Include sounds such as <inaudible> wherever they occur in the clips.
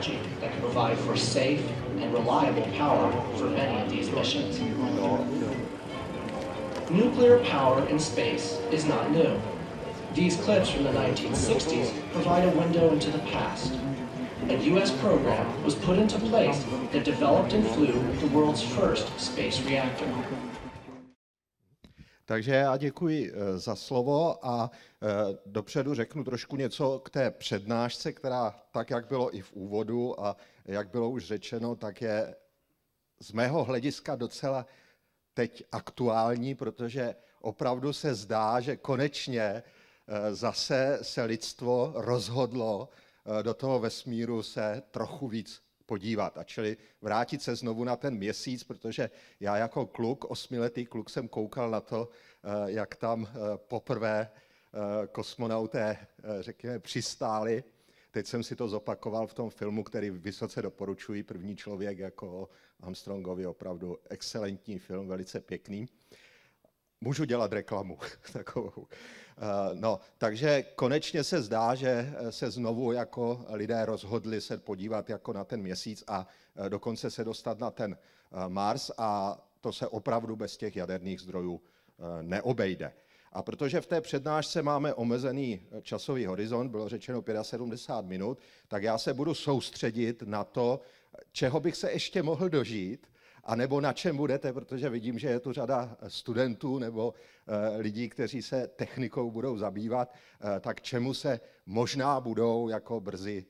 technology that can provide for safe and reliable power for many of these missions. Nuclear power in space is not new. These clips from the 1960s provide a window into the past. A U.S. program was put into place that developed and flew the world's first space reactor. Takže já děkuji eh, za slovo a eh, dopředu řeknu trošku něco k té přednášce, která tak, jak bylo i v úvodu a jak bylo už řečeno, tak je z mého hlediska docela teď aktuální, protože opravdu se zdá, že konečně eh, zase se lidstvo rozhodlo do toho vesmíru se trochu víc podívat. A čili vrátit se znovu na ten měsíc, protože já jako kluk, osmiletý kluk, jsem koukal na to, eh, jak tam eh, poprvé eh, kosmonauté, řekněme, přistáli. Teď jsem si to zopakoval v tom filmu, který vysoce doporučuji, První člověk jako Armstrongovi, opravdu excelentní film, velice pěkný můžu dělat reklamu <laughs> takovou. Eh, no, takže konečně se zdá, že eh, se znovu jako lidé rozhodli se podívat jako na ten měsíc a eh, dokonce se dostat na ten Mars a to se opravdu bez těch jaderných zdrojů neobejde. A protože v té přednášce máme omezený časový horizont, bylo řečeno 75 minut, tak já se budu soustředit na to, čeho bych se ještě mohl dožít – a nebo na čem budete, protože vidím, že je tu řada eh, studentů nebo eh, lidí, kteří se technikou budou zabývat, eh, tak čemu se možná budou jako brzy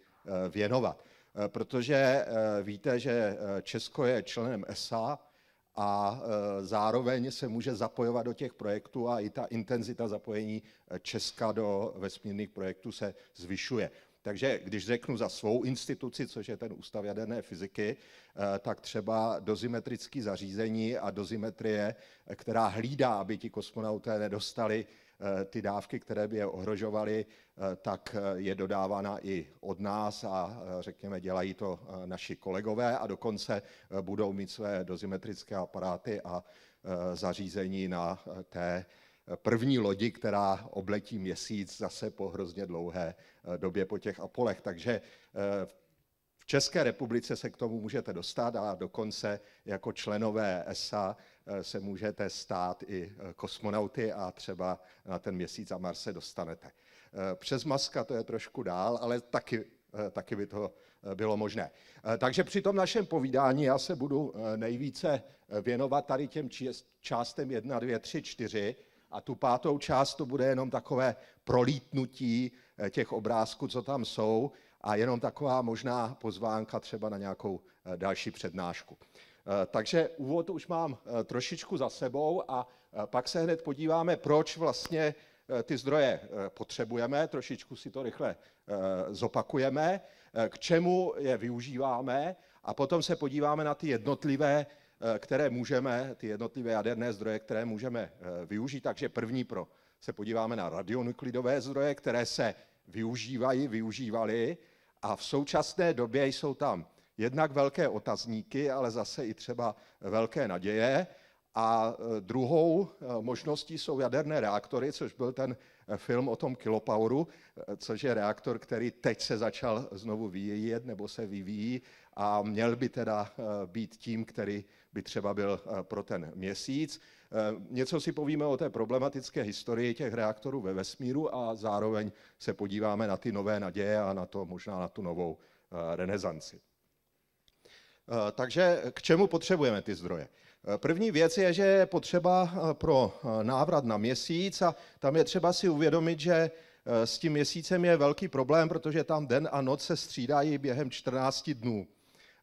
věnovat. Protože víte, že Česko je členem ESA a zároveň se může zapojovat do těch projektů a i ta intenzita zapojení Česka do vesmírných projektů se zvyšuje. Takže když řeknu za svou instituci, což je ten Ústav jaderné fyziky, eh, tak třeba dozimetrické zařízení a dozimetrie, která hlídá, aby ti kosmonauté nedostali eh, ty dávky, které by je ohrožovaly, eh, tak je dodávána i od nás a řekněme dělají to naši kolegové a dokonce budou mít své dozimetrické aparáty a zařízení na té první lodi, která obletí měsíc zase po hrozně dlouhé eh, době po těch Apolech. Takže eh, v České republice se k tomu můžete dostat a dokonce jako členové ESA eh, se můžete stát i kosmonauty a třeba na ten měsíc a Mars se dostanete. Přes Maska to je trošku dál, ale taky, taky by to bylo možné. Takže při tom našem povídání já se budu nejvíce věnovat tady těm částem 1, 2, 3, 4, a tu pátou část to bude jenom takové prolítnutí eh, těch obrázků, co tam jsou a jenom taková možná pozvánka třeba na nějakou eh, další přednášku. Eh, takže úvod už mám trošičku za sebou a pak se hned podíváme, proč vlastně ty zdroje potřebujeme, trošičku si to rychle zopakujeme, k čemu je využíváme a potom se podíváme na ty jednotlivé Eh, které můžeme, ty jednotlivé jaderné zdroje, které můžeme eh, využít. Takže první pro se podíváme na radionuklidové zdroje, které se využívají, využívaly a v současné době jsou tam jednak velké otazníky, ale zase i třeba velké naděje. A eh, druhou možností jsou jaderné reaktory, což byl ten film o tom Kilopauru, což je reaktor, který teď se začal znovu vyjíjet nebo se vyvíjí a měl by teda eh, být tím, který by třeba byl eh, pro ten měsíc. Eh, něco si povíme o té problematické historii těch reaktorů ve vesmíru a zároveň se podíváme na ty nové naděje a na to možná na tu novou renesanci. Takže k čemu potřebujeme ty zdroje? První věc je, že je potřeba pro návrat na měsíc a tam je třeba si uvědomit, že s tím měsícem je velký problém, protože tam den a noc se střídají během 14 dnů.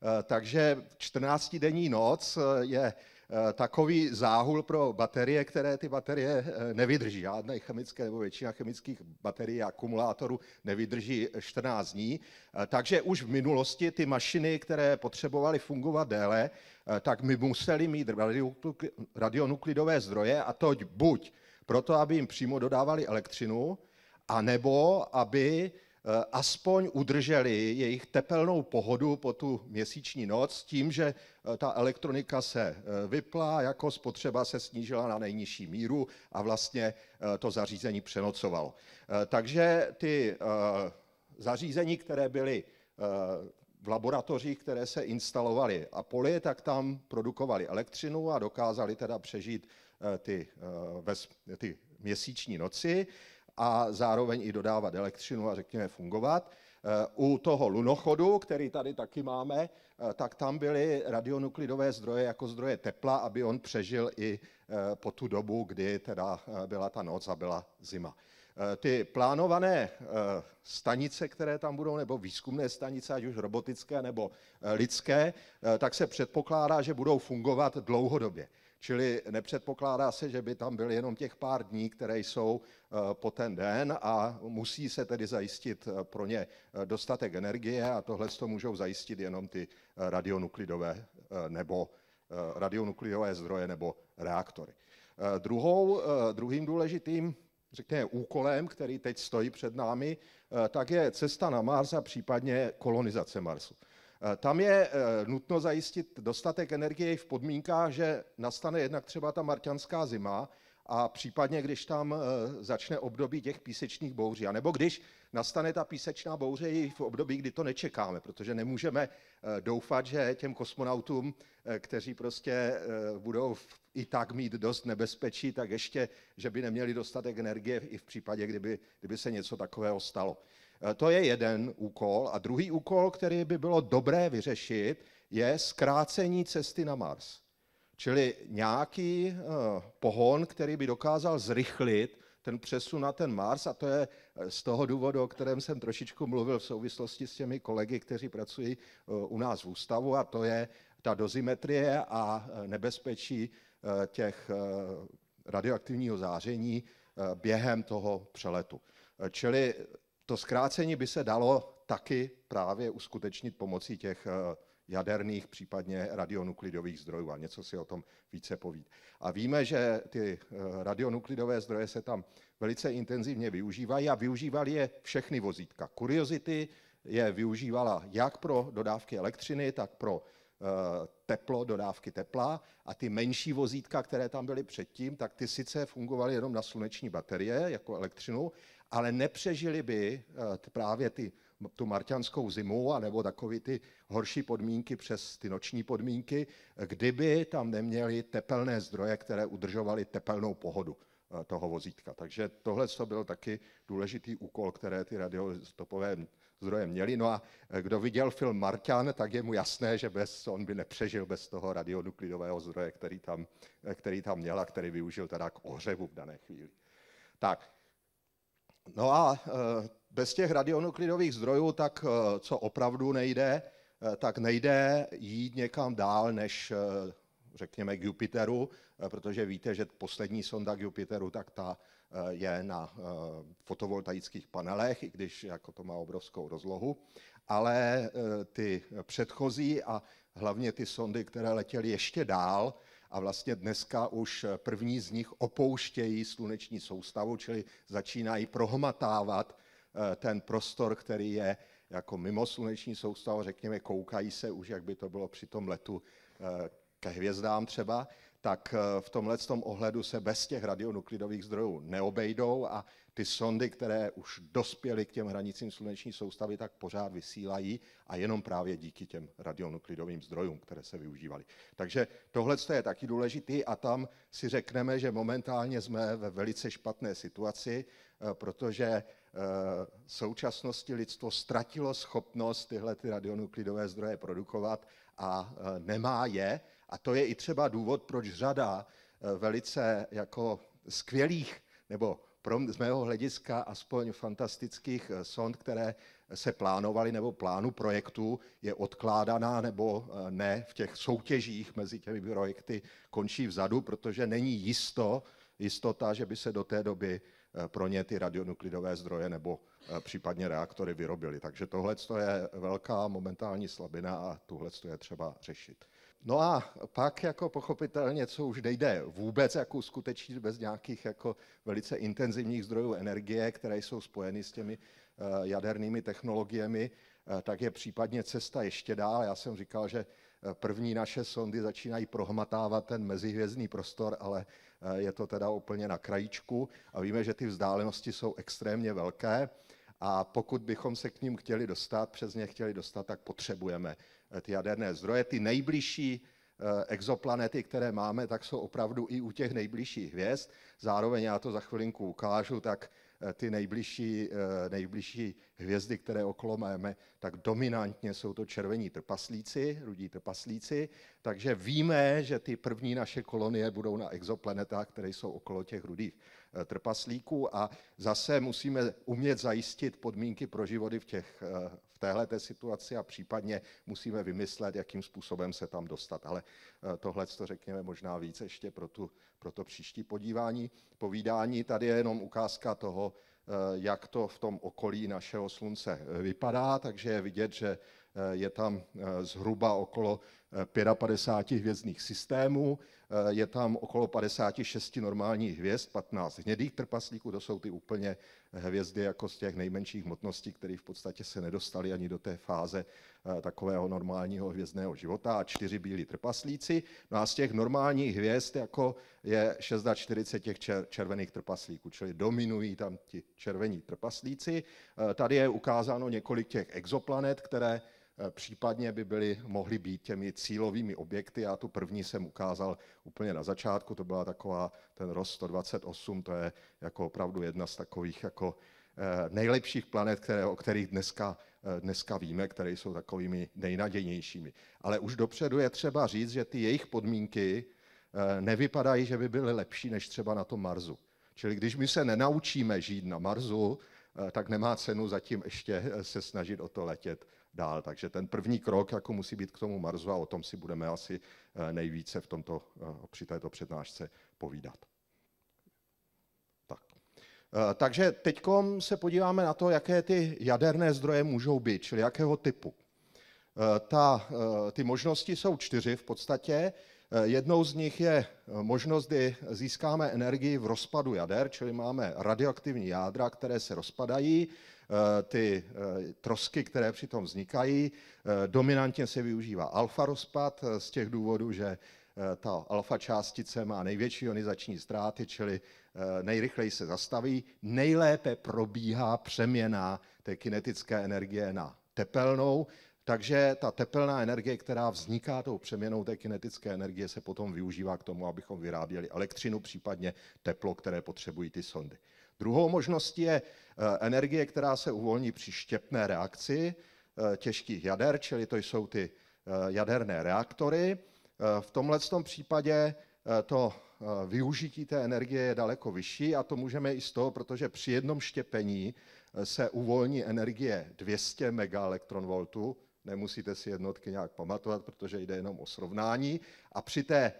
Eh, takže 14-denní noc eh, je eh, takový záhul pro baterie, které ty baterie nevydrží. Žádné chemické nebo většina chemických baterií a akumulátorů nevydrží 14 dní. Takže už v minulosti ty mašiny, které potřebovaly fungovat déle, tak my museli mít radionuklidové zdroje a to buď proto, aby jim přímo dodávali elektřinu, anebo aby Eh, aspoň udrželi jejich tepelnou pohodu po tu měsíční noc tím, že eh, ta elektronika se eh, vypla, jako spotřeba se snížila na nejnižší míru a vlastně to zařízení přenocovalo. Takže ty zařízení, které byly v laboratořích, které se instalovaly a poli, tak tam produkovali elektřinu a dokázali teda přežít ty, ty měsíční noci a zároveň i dodávat elektřinu a řekněme fungovat. Eh, u toho lunochodu, který tady taky máme, eh, tak tam byly radionuklidové zdroje jako zdroje tepla, aby on přežil i eh, po tu dobu, kdy teda byla ta noc a byla zima. Ty plánované stanice, které tam budou, nebo výzkumné stanice, ať už robotické nebo lidské, tak se předpokládá, že budou fungovat dlouhodobě. Čili nepředpokládá se, že by tam byl jenom těch pár dní, které jsou eh, po ten den a musí se tedy zajistit eh, pro ně eh, dostatek energie a tohle to můžou zajistit jenom ty radionuklidové nebo radionuklidové zdroje nebo reaktory. Druhou, druhým důležitým řekněme, úkolem, který teď stojí před námi, tak je cesta na Mars a případně kolonizace Marsu. Eh, tam je eh, nutno zajistit dostatek energie v podmínkách, že nastane jednak třeba ta marťanská zima a případně, když tam eh, začne období těch písečných bouří, nebo když nastane ta písečná bouře i v období, kdy to nečekáme, protože nemůžeme doufat, že těm kosmonautům, kteří prostě budou i tak mít dost nebezpečí, tak ještě, že by neměli dostatek energie i v případě, kdyby, kdyby se něco takového stalo. Eh, to je jeden úkol. A druhý úkol, který by bylo dobré vyřešit, je zkrácení cesty na Mars. Čili nějaký eh, pohon, který by dokázal zrychlit ten přesun na ten Mars, a to je eh, z toho důvodu, o kterém jsem trošičku mluvil v souvislosti s těmi kolegy, kteří pracují u nás v ústavu, a to je ta dozimetrie a nebezpečí těch radioaktivního záření během toho přeletu. Čili to zkrácení by se dalo taky právě uskutečnit pomocí těch eh, jaderných, případně radionuklidových zdrojů a něco si o tom více povít. A víme, že ty eh, radionuklidové zdroje se tam velice intenzivně využívají a využívali je všechny vozítka. Curiosity je využívala jak pro dodávky elektřiny, tak pro eh, teplo, dodávky tepla a ty menší vozítka, které tam byly předtím, tak ty sice fungovaly jenom na sluneční baterie jako elektřinu, ale nepřežili by eh, právě ty, tu marťanskou zimu, a nebo takové ty horší podmínky přes ty noční podmínky, eh, kdyby tam neměli tepelné zdroje, které udržovaly tepelnou pohodu eh, toho vozítka. Takže tohle to byl taky důležitý úkol, které ty radiostopové zdroje měly. No a kdo viděl film Marťan, tak je mu jasné, že bez, on by nepřežil bez toho radionuklidového zdroje, který tam, který tam měl a který využil teda k ohřevu v dané chvíli. Tak, No a eh, bez těch radionuklidových zdrojů, tak eh, co opravdu nejde, eh, tak nejde jít někam dál než řekněme k Jupiteru, protože víte, že poslední sonda k Jupiteru, tak ta je na fotovoltaických panelech, i když jako to má obrovskou rozlohu, ale ty předchozí a hlavně ty sondy, které letěly ještě dál, a vlastně dneska už první z nich opouštějí sluneční soustavu, čili začínají prohmatávat eh, ten prostor, který je jako mimo sluneční soustavu, řekněme, koukají se už, jak by to bylo při tom letu eh, ke hvězdám třeba, tak eh, v tomhle tom ohledu se bez těch radionuklidových zdrojů neobejdou a ty sondy, které už dospěly k těm hranicím sluneční soustavy, tak pořád vysílají a jenom právě díky těm radionuklidovým zdrojům, které se využívaly. Takže tohle je taky důležitý a tam si řekneme, že momentálně jsme ve velice špatné situaci, eh, protože v eh, současnosti lidstvo ztratilo schopnost tyhle ty radionuklidové zdroje produkovat a eh, nemá je. A to je i třeba důvod, proč řada velice jako skvělých nebo pro, z mého hlediska aspoň fantastických eh, sond, které se plánovaly nebo plánu projektu je odkládaná nebo eh, ne v těch soutěžích mezi těmi projekty končí vzadu, protože není jisto, jistota, že by se do té doby eh, pro ně ty radionuklidové zdroje nebo případně reaktory vyrobily. Takže tohle je velká momentální slabina a tohle je třeba řešit. No a pak jako pochopitelně, co už nejde vůbec jako uskutečnit bez nějakých jako velice intenzivních zdrojů energie, které jsou spojeny s těmi eh, jadernými technologiemi, eh, tak je případně cesta ještě dál. Já jsem říkal, že eh, první naše sondy začínají prohmatávat ten mezihvězdný prostor, ale je to teda úplně na krajičku a víme, že ty vzdálenosti jsou extrémně velké a pokud bychom se k ním chtěli dostat, přes ně chtěli dostat, tak potřebujeme Eh, ty jaderné zdroje. Ty nejbližší eh, exoplanety, které máme, tak jsou opravdu i u těch nejbližších hvězd. Zároveň já to za chvilinku ukážu, tak eh, ty nejbližší, nejbližší hvězdy, které okolo máme, tak dominantně jsou to červení trpaslíci, rudí trpaslíci, takže víme, že ty první naše kolonie budou na exoplanetách, které jsou okolo těch rudých trpaslíků a zase musíme umět zajistit podmínky pro životy v těch, téhle situaci a případně musíme vymyslet, jakým způsobem se tam dostat. Ale eh, tohle to řekněme možná víc ještě pro, tu, pro to příští podívání. Povídání tady je jenom ukázka toho, eh, jak to v tom okolí našeho slunce eh, vypadá, takže je vidět, že Eh, je tam eh, zhruba okolo 55 eh, hvězdných systémů, je tam okolo 56 normálních hvězd, 15 hnědých trpaslíků, to jsou ty úplně hvězdy jako z těch nejmenších hmotností, které v podstatě se nedostaly ani do té fáze takového normálního hvězdného života a čtyři bílí trpaslíci. No a z těch normálních hvězd jako je 640 těch červených trpaslíků, čili dominují tam ti červení trpaslíci. Tady je ukázáno několik těch exoplanet, které Eh, případně by byly, mohly být těmi cílovými objekty. Já tu první jsem ukázal úplně na začátku, to byla taková, ten ROS 128, to je jako opravdu jedna z takových jako eh, nejlepších planet, které, o kterých dneska, eh, dneska víme, které jsou takovými nejnadějnějšími. Ale už dopředu je třeba říct, že ty jejich podmínky nevypadají, že by byly lepší než třeba na tom Marsu. Čili když my se nenaučíme žít na Marsu, tak nemá cenu zatím ještě se snažit o to letět dál. Takže ten první krok jako musí být k tomu Marzu a o tom si budeme asi eh, nejvíce v tomto, eh, při této přednášce povídat. Tak. Eh, takže teď se podíváme na to, jaké ty jaderné zdroje můžou být, čili jakého typu. Ta, ty možnosti jsou čtyři v podstatě. Jednou z nich je možnost, kdy získáme energii v rozpadu jader, čili máme radioaktivní jádra, které se rozpadají. Eh, ty eh, trosky, které při tom vznikají. Eh, dominantně se využívá alfa rozpad z těch důvodů, že ta alfa částice má největší ionizační ztráty, čili nejrychleji se zastaví, nejlépe probíhá přeměna té kinetické energie na tepelnou, takže ta tepelná energie, která vzniká tou přeměnou té kinetické energie, se potom využívá k tomu, abychom vyráběli elektřinu, případně teplo, které potřebují ty sondy. Druhou možností je eh, energie, která se uvolní při štěpné reakci eh, těžkých jader, čili to jsou ty eh, jaderné reaktory. V tomhle případě to využití té energie je daleko vyšší a to můžeme i z toho, protože při jednom štěpení se uvolní energie 200 megaelektronvoltů, nemusíte si jednotky nějak pamatovat, protože jde jenom o srovnání a při té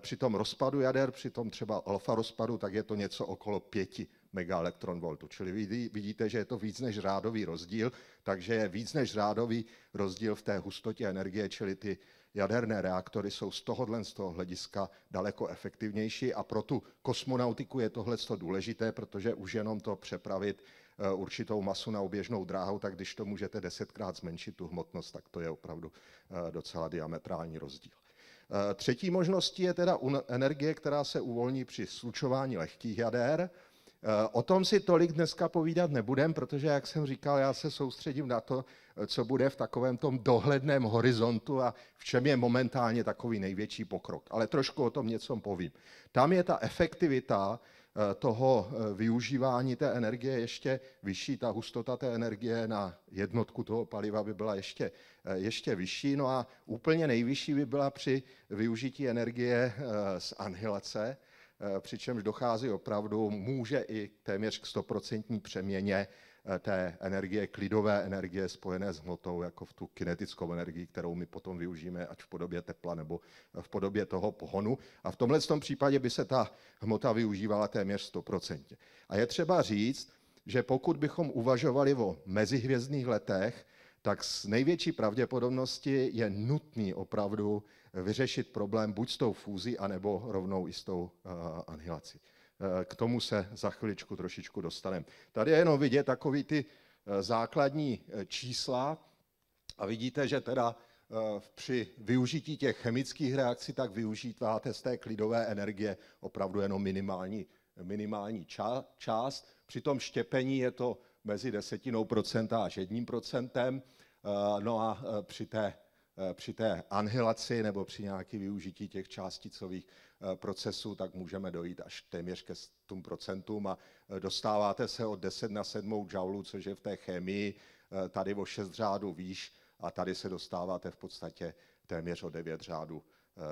při tom rozpadu jader, při tom třeba alfa rozpadu, tak je to něco okolo 5 megaelektronvoltu. Čili vidíte, že je to víc než řádový rozdíl, takže je víc než řádový rozdíl v té hustotě energie, čili ty jaderné reaktory jsou z tohohle z toho hlediska daleko efektivnější a pro tu kosmonautiku je tohle důležité, protože už jenom to přepravit eh, určitou masu na oběžnou dráhu, tak když to můžete desetkrát zmenšit tu hmotnost, tak to je opravdu eh, docela diametrální rozdíl. Eh, třetí možností je teda energie, která se uvolní při slučování lehkých jader, Eh, o tom si tolik dneska povídat nebudem, protože, jak jsem říkal, já se soustředím na to, eh, co bude v takovém tom dohledném horizontu a v čem je momentálně takový největší pokrok. Ale trošku o tom něco povím. Tam je ta efektivita eh, toho využívání té energie ještě vyšší, ta hustota té energie na jednotku toho paliva by byla ještě, ještě vyšší, no a úplně nejvyšší by byla při využití energie z anhilace, Eh, přičemž dochází opravdu, může i téměř k stoprocentní přeměně eh, té energie, klidové energie spojené s hmotou, jako v tu kinetickou energii, kterou my potom využijeme, ať v podobě tepla nebo eh, v podobě toho pohonu. A v tomhle tom případě by se ta hmota využívala téměř 100%. A je třeba říct, že pokud bychom uvažovali o mezihvězdných letech, tak s největší pravděpodobnosti je nutný opravdu vyřešit problém buď s tou fúzí, anebo rovnou i s tou eh, anihilací. Eh, k tomu se za chviličku trošičku dostaneme. Tady je jenom vidět takový ty eh, základní čísla a vidíte, že teda při využití těch chemických reakcí, tak využíváte z té klidové energie opravdu jenom minimální, minimální ča- část. Při tom štěpení je to mezi desetinou procenta až jedním procentem, no a při té Eh, při té anhilaci nebo při nějaké využití těch částicových eh, procesů, tak můžeme dojít až téměř ke 100% a eh, dostáváte se od 10 na 7 džaulu, což je v té chemii tady o 6 řádů výš a tady se dostáváte v podstatě téměř o 9 řádů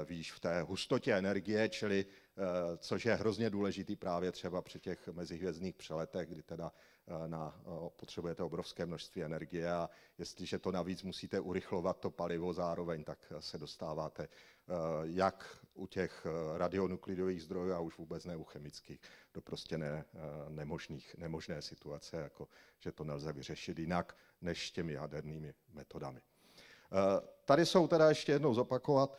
výš v té hustotě energie, čili Eh, což je hrozně důležitý právě třeba při těch mezihvězdných přeletech, kdy teda eh, na, eh, potřebujete obrovské množství energie a jestliže to navíc musíte urychlovat to palivo zároveň, tak se dostáváte jak u těch radionuklidových zdrojů a už vůbec ne u chemických do prostě ne, nemožných, nemožné situace, jako že to nelze vyřešit jinak než těmi jadernými metodami. Tady jsou teda ještě jednou zopakovat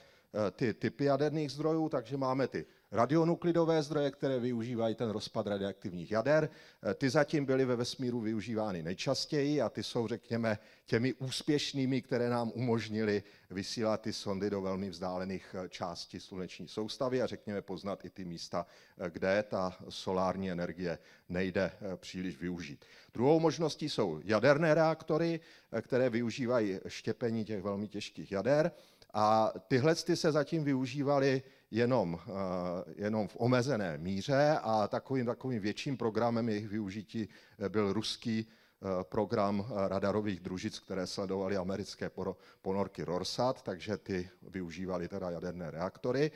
ty typy jaderných zdrojů, takže máme ty radionuklidové zdroje, které využívají ten rozpad radioaktivních jader. Eh, ty zatím byly ve vesmíru využívány nejčastěji a ty jsou, řekněme, těmi úspěšnými, které nám umožnili vysílat ty sondy do velmi vzdálených eh, částí sluneční soustavy a řekněme poznat i ty místa, eh, kde ta solární energie nejde příliš využít. Druhou možností jsou jaderné reaktory, které využívají štěpení těch velmi těžkých jader a tyhle ty se zatím využívaly jenom, eh, jenom v omezené míře a takovým, takovým větším programem jejich využití eh, byl ruský eh, program radarových družic, které sledovaly americké ponorky Rorsat, takže ty využívali teda jaderné reaktory.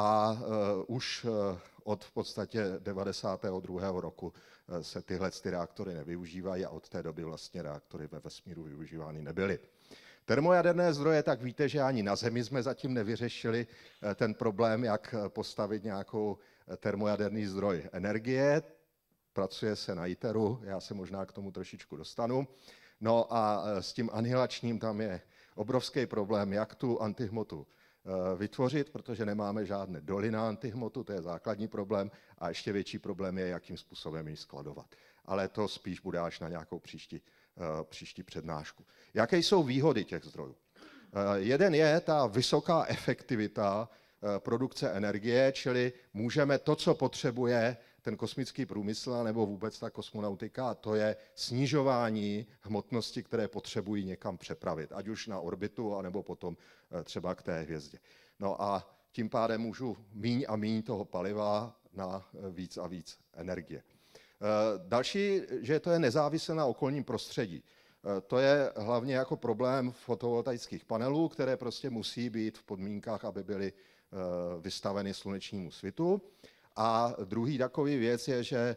A už od v podstatě 92. roku se tyhle ty reaktory nevyužívají a od té doby vlastně reaktory ve vesmíru využívány nebyly. Termojaderné zdroje, tak víte, že ani na Zemi jsme zatím nevyřešili eh, ten problém, jak eh, postavit nějakou eh, termojaderný zdroj energie. Pracuje se na ITERu, já se možná k tomu trošičku dostanu. No a s tím anihilačním tam je obrovský problém, jak tu antihmotu vytvořit, protože nemáme žádné doly na antihmotu, to je základní problém, a ještě větší problém je, jakým způsobem ji skladovat. Ale to spíš bude až na nějakou příští Eh, příští přednášku. Jaké jsou výhody těch zdrojů? Eh, jeden je ta vysoká efektivita eh, produkce energie, čili můžeme to, co potřebuje ten kosmický průmysl nebo vůbec ta kosmonautika, to je snižování hmotnosti, které potřebují někam přepravit, ať už na orbitu, anebo potom třeba k té hvězdě. No a tím pádem můžu míň a míň toho paliva na víc a víc energie. Eh, další, že to je nezávislé na okolním prostředí. Eh, to je hlavně jako problém fotovoltaických panelů, které prostě musí být v podmínkách, aby byly eh, vystaveny slunečnímu svitu. A druhý takový věc je, že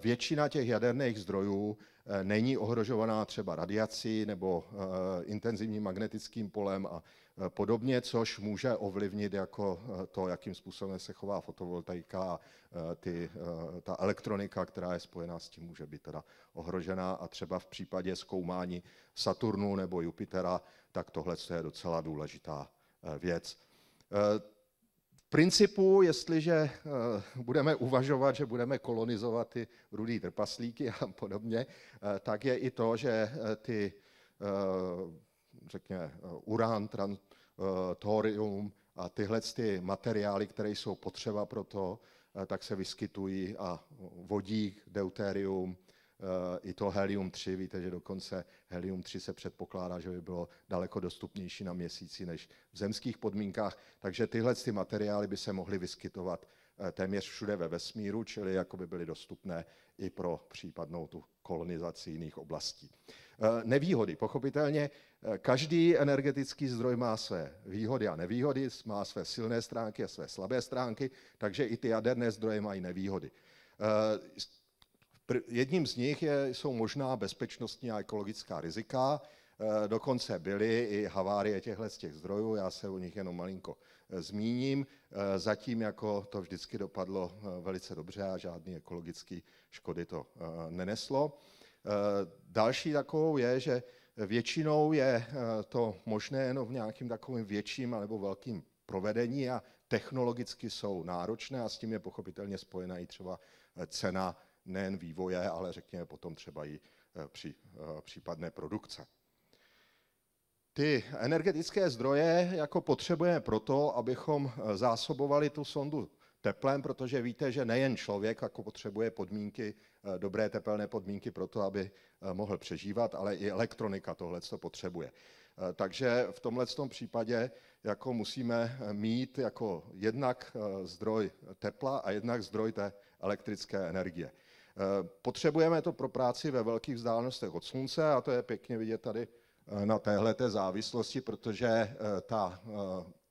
většina těch jaderných zdrojů není ohrožovaná třeba radiací nebo intenzivním magnetickým polem a Eh, podobně, což může ovlivnit jako eh, to, jakým způsobem se chová fotovoltaika a eh, ty, ta elektronika, která je spojená s tím, může být teda ohrožená. A třeba v případě zkoumání Saturnu nebo Jupitera, tak tohle je docela důležitá věc. V principu, jestliže budeme uvažovat, že budeme kolonizovat ty rudý trpaslíky a podobně, tak je i to, že ty řekněme, eh, urán, tran, eh, thorium a tyhle ty materiály, které jsou potřeba pro to, eh, tak se vyskytují a vodík, deuterium, i to helium-3, víte, že dokonce helium-3 se předpokládá, že by bylo daleko dostupnější na měsíci než v zemských podmínkách, takže tyhle ty materiály by se mohly vyskytovat téměř všude ve vesmíru, čili jako by byly dostupné i pro případnou tu kolonizaci jiných oblastí. Nevýhody, pochopitelně, Eh, každý energetický zdroj má své výhody a nevýhody, má své silné stránky a své slabé stránky, takže i ty jaderné zdroje mají nevýhody. Eh, jedním z nich je, jsou možná bezpečnostní a ekologická rizika. Eh, dokonce byly i havárie těchto z těch zdrojů, já se o nich jenom malinko zmíním. Zatím jako to vždycky dopadlo velice dobře a žádný ekologický škody to neneslo. Další takovou je, že Většinou je eh, to možné jenom v nějakým takovým větším nebo velkým provedení a technologicky jsou náročné a s tím je pochopitelně spojena i třeba eh, cena nejen vývoje, ale řekněme potom třeba i eh, při, případné produkce. Ty energetické zdroje jako potřebujeme proto, abychom zásobovali tu sondu teplem, protože víte, že nejen člověk jako potřebuje podmínky, eh, dobré tepelné podmínky pro to, aby eh, mohl přežívat, ale i elektronika tohle to potřebuje. Eh, takže v tomhle tom případě jako musíme mít jako jednak zdroj tepla a jednak zdroj té elektrické energie. Potřebujeme to pro práci ve velkých vzdálenostech od slunce a to je pěkně vidět tady na téhleté závislosti, protože ta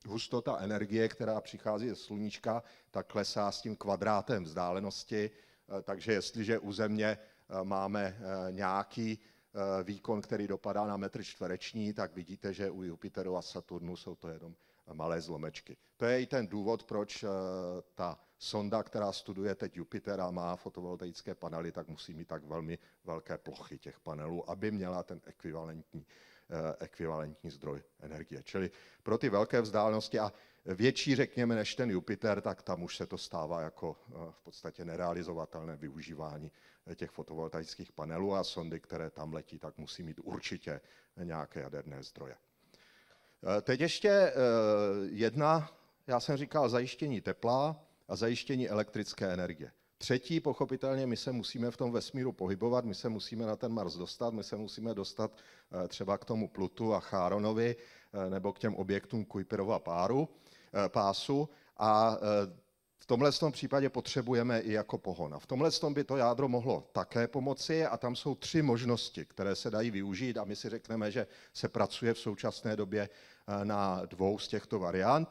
hustota energie, která přichází ze sluníčka, tak klesá s tím kvadrátem vzdálenosti, eh, takže jestliže u Země eh, máme eh, nějaký výkon, který dopadá na metr čtvereční, tak vidíte, že u Jupiteru a Saturnu jsou to jenom malé zlomečky. To je i ten důvod, proč ta sonda, která studuje teď Jupiter a má fotovoltaické panely, tak musí mít tak velmi velké plochy těch panelů, aby měla ten ekvivalentní Eh, ekvivalentní zdroj energie. Čili pro ty velké vzdálenosti a větší, řekněme, než ten Jupiter, tak tam už se to stává jako eh, v podstatě nerealizovatelné využívání eh, těch fotovoltaických panelů a sondy, které tam letí, tak musí mít určitě nějaké jaderné zdroje. Teď ještě jedna, já jsem říkal zajištění tepla a zajištění elektrické energie. Třetí, pochopitelně, my se musíme v tom vesmíru pohybovat, my se musíme na ten Mars dostat, my se musíme dostat eh, třeba k tomu Plutu a Cháronovi eh, nebo k těm objektům Kuiperova páru, eh, pásu a v tomhle tom případě potřebujeme i jako pohon. v tomhle tom by to jádro mohlo také pomoci a tam jsou tři možnosti, které se dají využít a my si řekneme, že se pracuje v současné době na dvou z těchto variant.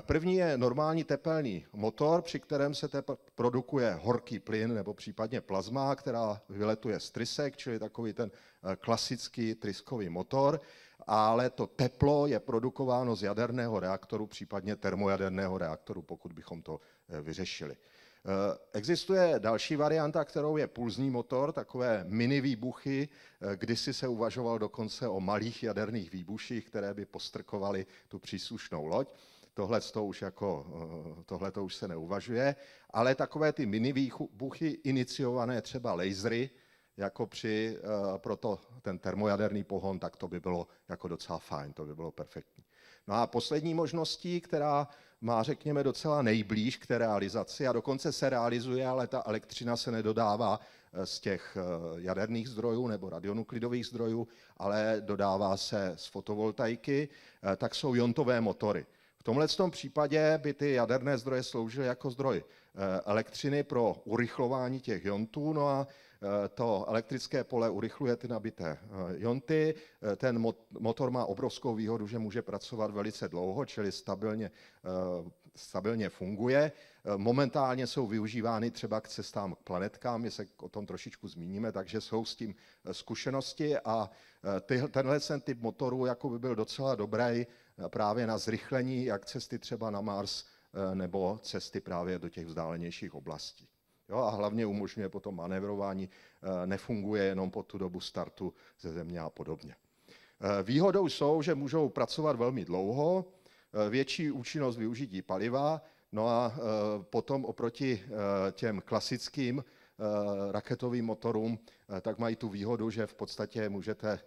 První je normální tepelný motor, při kterém se tepl- produkuje horký plyn nebo případně plazma, která vyletuje z trysek, čili takový ten eh, klasický tryskový motor, ale to teplo je produkováno z jaderného reaktoru, případně termojaderného reaktoru, pokud bychom to eh, vyřešili. Eh, existuje další varianta, kterou je pulzní motor, takové mini výbuchy. Kdysi se uvažoval dokonce o malých jaderných výbuších, které by postrkovaly tu příslušnou loď. Jako, eh, tohle to už, jako, už se neuvažuje, ale takové ty mini výbuchy iniciované třeba lasery, jako při, eh, proto ten termojaderný pohon, tak to by bylo jako docela fajn, to by bylo perfektní. No a poslední možností, která má, řekněme, docela nejblíž k té realizaci a dokonce se realizuje, ale ta elektřina se nedodává eh, z těch jaderných zdrojů nebo radionuklidových zdrojů, ale dodává se z fotovoltaiky, tak jsou jontové motory tomhle tom případě by ty jaderné zdroje sloužily jako zdroj eh, elektřiny pro urychlování těch jontů, no a eh, to elektrické pole urychluje ty nabité eh, jonty. Ten motor má obrovskou výhodu, že může pracovat velice dlouho, čili stabilně, stabilně funguje. Momentálně jsou využívány třeba k cestám k planetkám, my se o tom trošičku zmíníme, takže jsou s tím eh, zkušenosti a eh, tenhle ten typ motoru jako by byl docela dobrý eh, právě na zrychlení jak cesty třeba na Mars nebo cesty právě do těch vzdálenějších oblastí. Jo, a hlavně umožňuje potom manévrování, nefunguje jenom po tu dobu startu ze země a podobně. Výhodou jsou, že můžou pracovat velmi dlouho, větší účinnost využití paliva, No a eh, potom oproti eh, těm klasickým eh, raketovým motorům, tak mají tu výhodu, že v podstatě můžete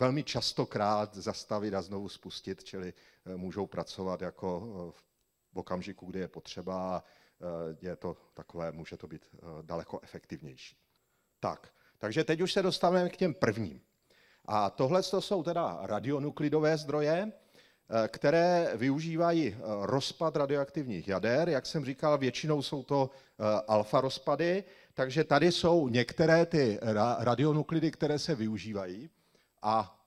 velmi častokrát zastavit a znovu spustit, čili můžou pracovat jako v okamžiku, kdy je potřeba a je to takové, může to být daleko efektivnější. Tak, takže teď už se dostaneme k těm prvním. A tohle jsou teda radionuklidové zdroje, Eh, které využívají eh, rozpad radioaktivních jader. Jak jsem říkal, většinou jsou to eh, alfa rozpady, takže tady jsou některé ty radionuklidy, které se využívají. A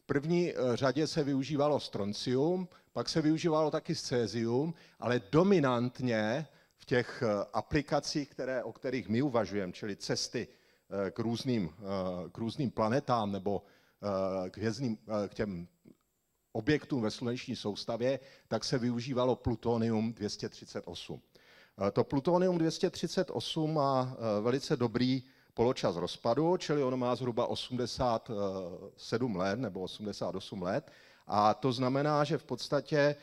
v první řadě se využívalo stroncium, pak se využívalo taky cézium, ale dominantně v těch aplikacích, které, o kterých my uvažujeme, čili cesty k různým, k různým planetám nebo k, hvězdným, k těm objektům ve sluneční soustavě, tak se využívalo plutonium 238. Eh, to plutonium 238 má eh, velice dobrý poločas rozpadu, čili ono má zhruba 87 let nebo 88 let. A to znamená, že v podstatě eh,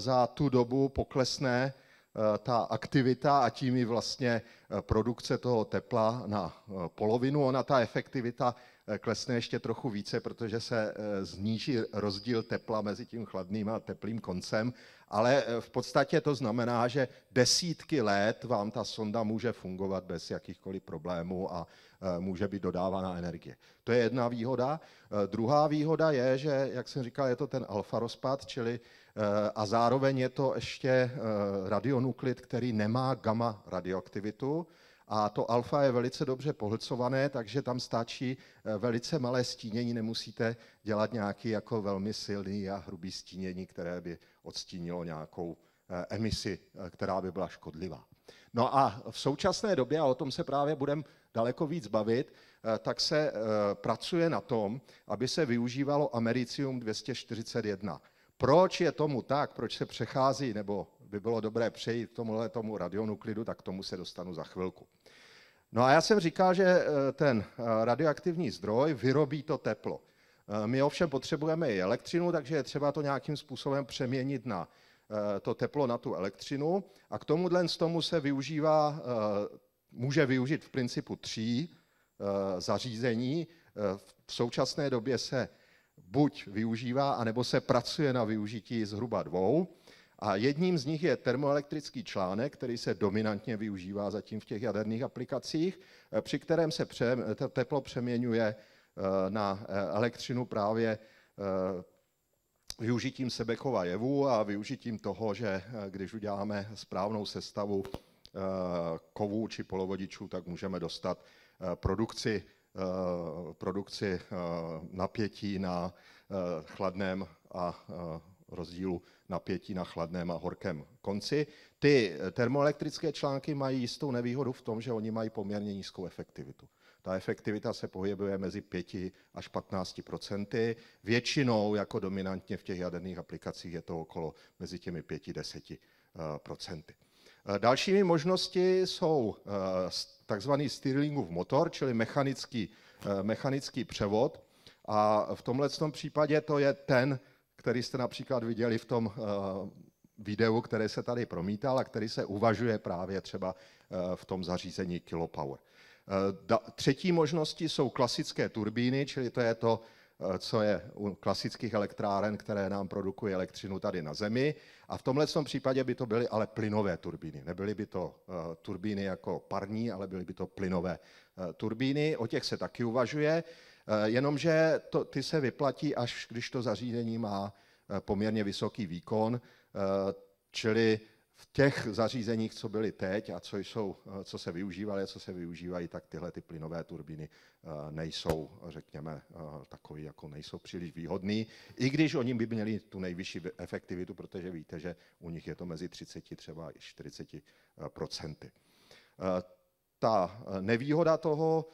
za tu dobu poklesne Eh, ta aktivita a tím i vlastně eh, produkce toho tepla na eh, polovinu. Ona ta efektivita klesne ještě trochu více, protože se zníží rozdíl tepla mezi tím chladným a teplým koncem, ale v podstatě to znamená, že desítky let vám ta sonda může fungovat bez jakýchkoliv problémů a může být dodávána energie. To je jedna výhoda. Druhá výhoda je, že, jak jsem říkal, je to ten alfa rozpad, čili Eh, a zároveň je to ještě eh, radionuklid, který nemá gamma radioaktivitu a to alfa je velice dobře pohlcované, takže tam stačí eh, velice malé stínění, nemusíte dělat nějaký jako velmi silný a hrubý stínění, které by odstínilo nějakou emisi, která by byla škodlivá. No a v současné době, a o tom se právě budeme daleko víc bavit, tak se pracuje na tom, aby se využívalo americium 241. Proč je tomu tak, proč se přechází, nebo by bylo dobré přejít tomuhle tomu radionuklidu, tak k tomu se dostanu za chvilku. No a já jsem říkal, že eh, ten eh, radioaktivní zdroj vyrobí to teplo. Eh, my ovšem potřebujeme i elektřinu, takže je třeba to nějakým způsobem přeměnit na to teplo na tu elektřinu. A k tomuhle z tomu se využívá, může využít v principu tří zařízení. V současné době se buď využívá, anebo se pracuje na využití zhruba dvou. A jedním z nich je termoelektrický článek, který se dominantně využívá zatím v těch jaderných aplikacích, eh, při kterém se teplo přeměňuje eh, na eh, elektřinu právě využitím Sebekova jevu a využitím toho, že když uděláme správnou sestavu kovů či polovodičů, tak můžeme dostat produkci Eh, produkci eh, napětí na eh, chladném a rozdílu napětí na chladném a horkém konci. Ty termoelektrické články mají jistou nevýhodu v tom, že oni mají poměrně nízkou efektivitu. Ta efektivita se pohybuje mezi 5 až 15 procenty. Většinou jako dominantně v těch jaderných aplikacích je to okolo mezi těmi 5 10 procenty. Dalšími možnosti jsou eh, takzvaný Stirlingův motor, čili mechanický, eh, mechanický převod. A v tomhle tom případě to je ten, který jste například viděli v tom eh, videu, které se tady promítal a který se uvažuje právě třeba v tom zařízení Kilopower. Třetí možnosti jsou klasické turbíny, čili to je to Eh, co je u klasických elektráren, které nám produkují elektřinu tady na Zemi. A v tomhle případě by to byly ale plynové turbíny. Nebyly by to eh, turbíny jako parní, ale byly by to plynové eh, turbíny. O těch se taky uvažuje, jenomže to, ty se vyplatí, až když to zařízení má poměrně vysoký výkon, čili v těch zařízeních, co byly teď a co, jsou, eh, co se využívaly a co se využívají, tak tyhle ty plynové turbíny eh, nejsou, řekněme, eh, takový, jako nejsou příliš výhodný, i když oni by měli tu nejvyšší efektivitu, protože víte, že u nich je to mezi 30 třeba i 40 procenty. Ta nevýhoda toho,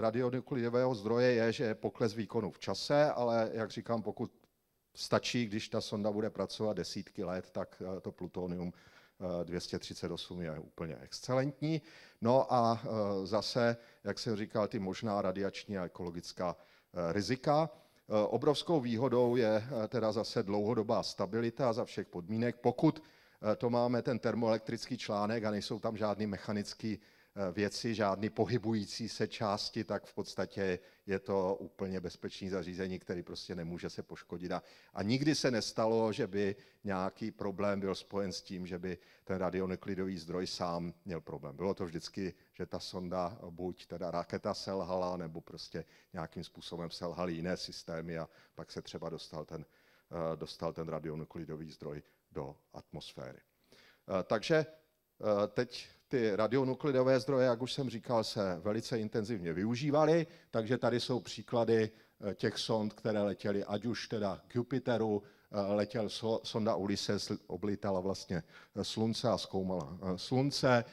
radionuklidového zdroje je, že je pokles výkonu v čase, ale jak říkám, pokud Stačí, když ta sonda bude pracovat desítky let, tak eh, to plutonium 238 eh, je úplně excelentní. No a eh, zase, jak jsem říkal, ty možná radiační a ekologická rizika. Obrovskou výhodou je teda zase dlouhodobá stabilita za všech podmínek, pokud to máme ten termoelektrický článek a nejsou tam žádný mechanický Eh, věci, žádný pohybující se části, tak v podstatě je to úplně bezpečný zařízení, který prostě nemůže se poškodit. A, a nikdy se nestalo, že by nějaký problém byl spojen s tím, že by ten radionuklidový zdroj sám měl problém. Bylo to vždycky, že ta sonda eh, buď teda raketa selhala, nebo prostě nějakým způsobem selhaly jiné systémy a pak se třeba dostal ten, eh, dostal ten radionuklidový zdroj do atmosféry. Takže teď ty radionuklidové zdroje, jak už jsem říkal, se velice intenzivně využívaly, takže tady jsou příklady eh, těch sond, které letěly, ať už teda k Jupiteru, eh, letěl sonda Ulysses, oblítala vlastně eh, slunce a zkoumala slunce.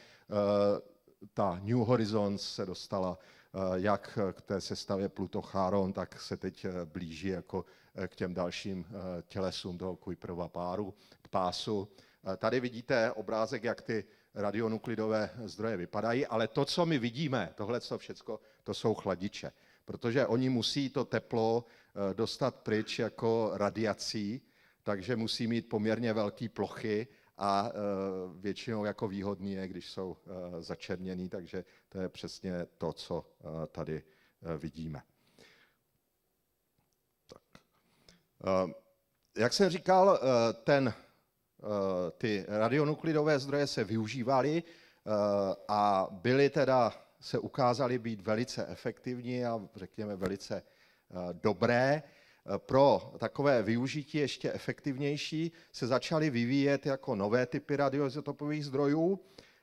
Ta New Horizons se dostala jak k té sestavě Pluto-Charon, tak se teď blíží jako k těm dalším tělesům toho Kuiperova páru, pásu. Tady vidíte obrázek, jak ty radionuklidové zdroje vypadají, ale to, co my vidíme, tohle co všecko, to jsou chladiče, protože oni musí to teplo eh, dostat pryč jako radiací, takže musí mít poměrně velké plochy a eh, většinou jako výhodný je, když jsou eh, začerněný, takže to je přesně to, co tady vidíme. Tak. Jak jsem říkal, ten Eh, ty radionuklidové zdroje se využívaly eh, a byly teda, se ukázaly být velice efektivní a řekněme velice eh, dobré. Pro takové využití ještě efektivnější se začaly vyvíjet jako nové typy radioizotopových zdrojů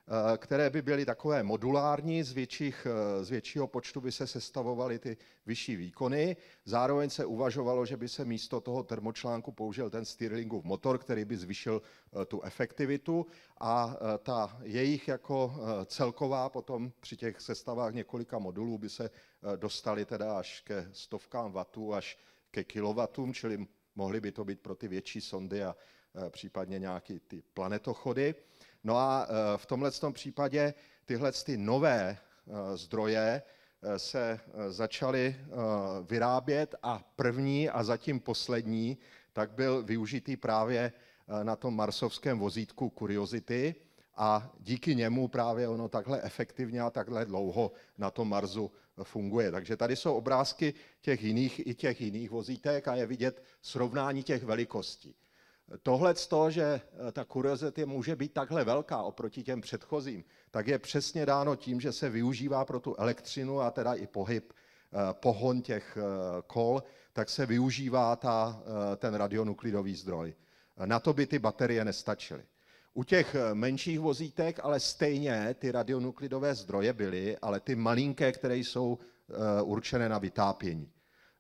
Eh, které by byly takové modulární, z, větších, eh, z většího počtu by se sestavovaly ty vyšší výkony. Zároveň se uvažovalo, že by se místo toho termočlánku použil ten Stirlingův motor, který by zvyšil eh, tu efektivitu a ta jejich jako celková potom při těch sestavách několika modulů by se dostali teda až ke stovkám wattů, až ke kilowatům, čili mohly by to být pro ty větší sondy a případně nějaké ty planetochody. No a eh, v tomhle případě tyhle ty nové eh, zdroje eh, se začaly vyrábět a první a zatím poslední tak byl využitý právě na tom marsovském vozítku Curiosity a díky němu právě ono takhle efektivně a takhle dlouho na tom Marsu funguje. Takže tady jsou obrázky těch jiných i těch jiných vozítek a je vidět srovnání těch velikostí tohle z toho, že eh, ta kuriozita může být takhle velká oproti těm předchozím, tak je přesně dáno tím, že se využívá pro tu elektřinu a teda i pohyb, eh, pohon těch eh, kol, tak se využívá ta, ten radionuklidový zdroj. Na to by ty baterie nestačily. U těch menších vozítek ale stejně ty radionuklidové zdroje byly, ale ty malinké, které jsou určené na vytápění.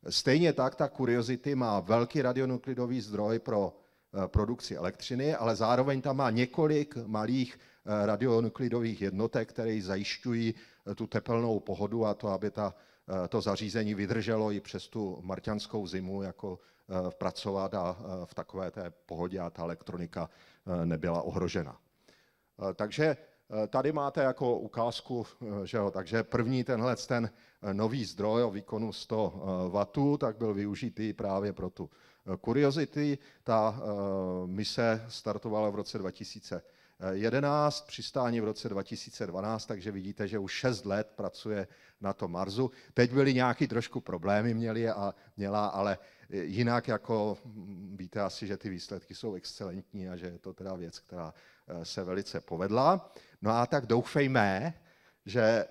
Stejně tak ta Curiosity má velký radionuklidový zdroj pro Eh, produkci elektřiny, ale zároveň tam má několik malých eh, radionuklidových jednotek, které zajišťují eh, tu tepelnou pohodu a to, aby ta, to zařízení vydrželo i přes tu marťanskou zimu jako pracovat a v takové té pohodě a ta elektronika nebyla ohrožena. Takže tady máte jako ukázku, že jo, takže první tenhle ten nový zdroj o výkonu 100 W, tak byl využitý právě pro tu kuriozity, ta eh, mise startovala v roce 2011, přistání v roce 2012, takže vidíte, že už 6 let pracuje na tom Marsu. Teď byly nějaké trošku problémy, měli a měla, ale eh, jinak jako hm, víte asi, že ty výsledky jsou excelentní a že je to teda věc, která eh, se velice povedla. No a tak doufejme, že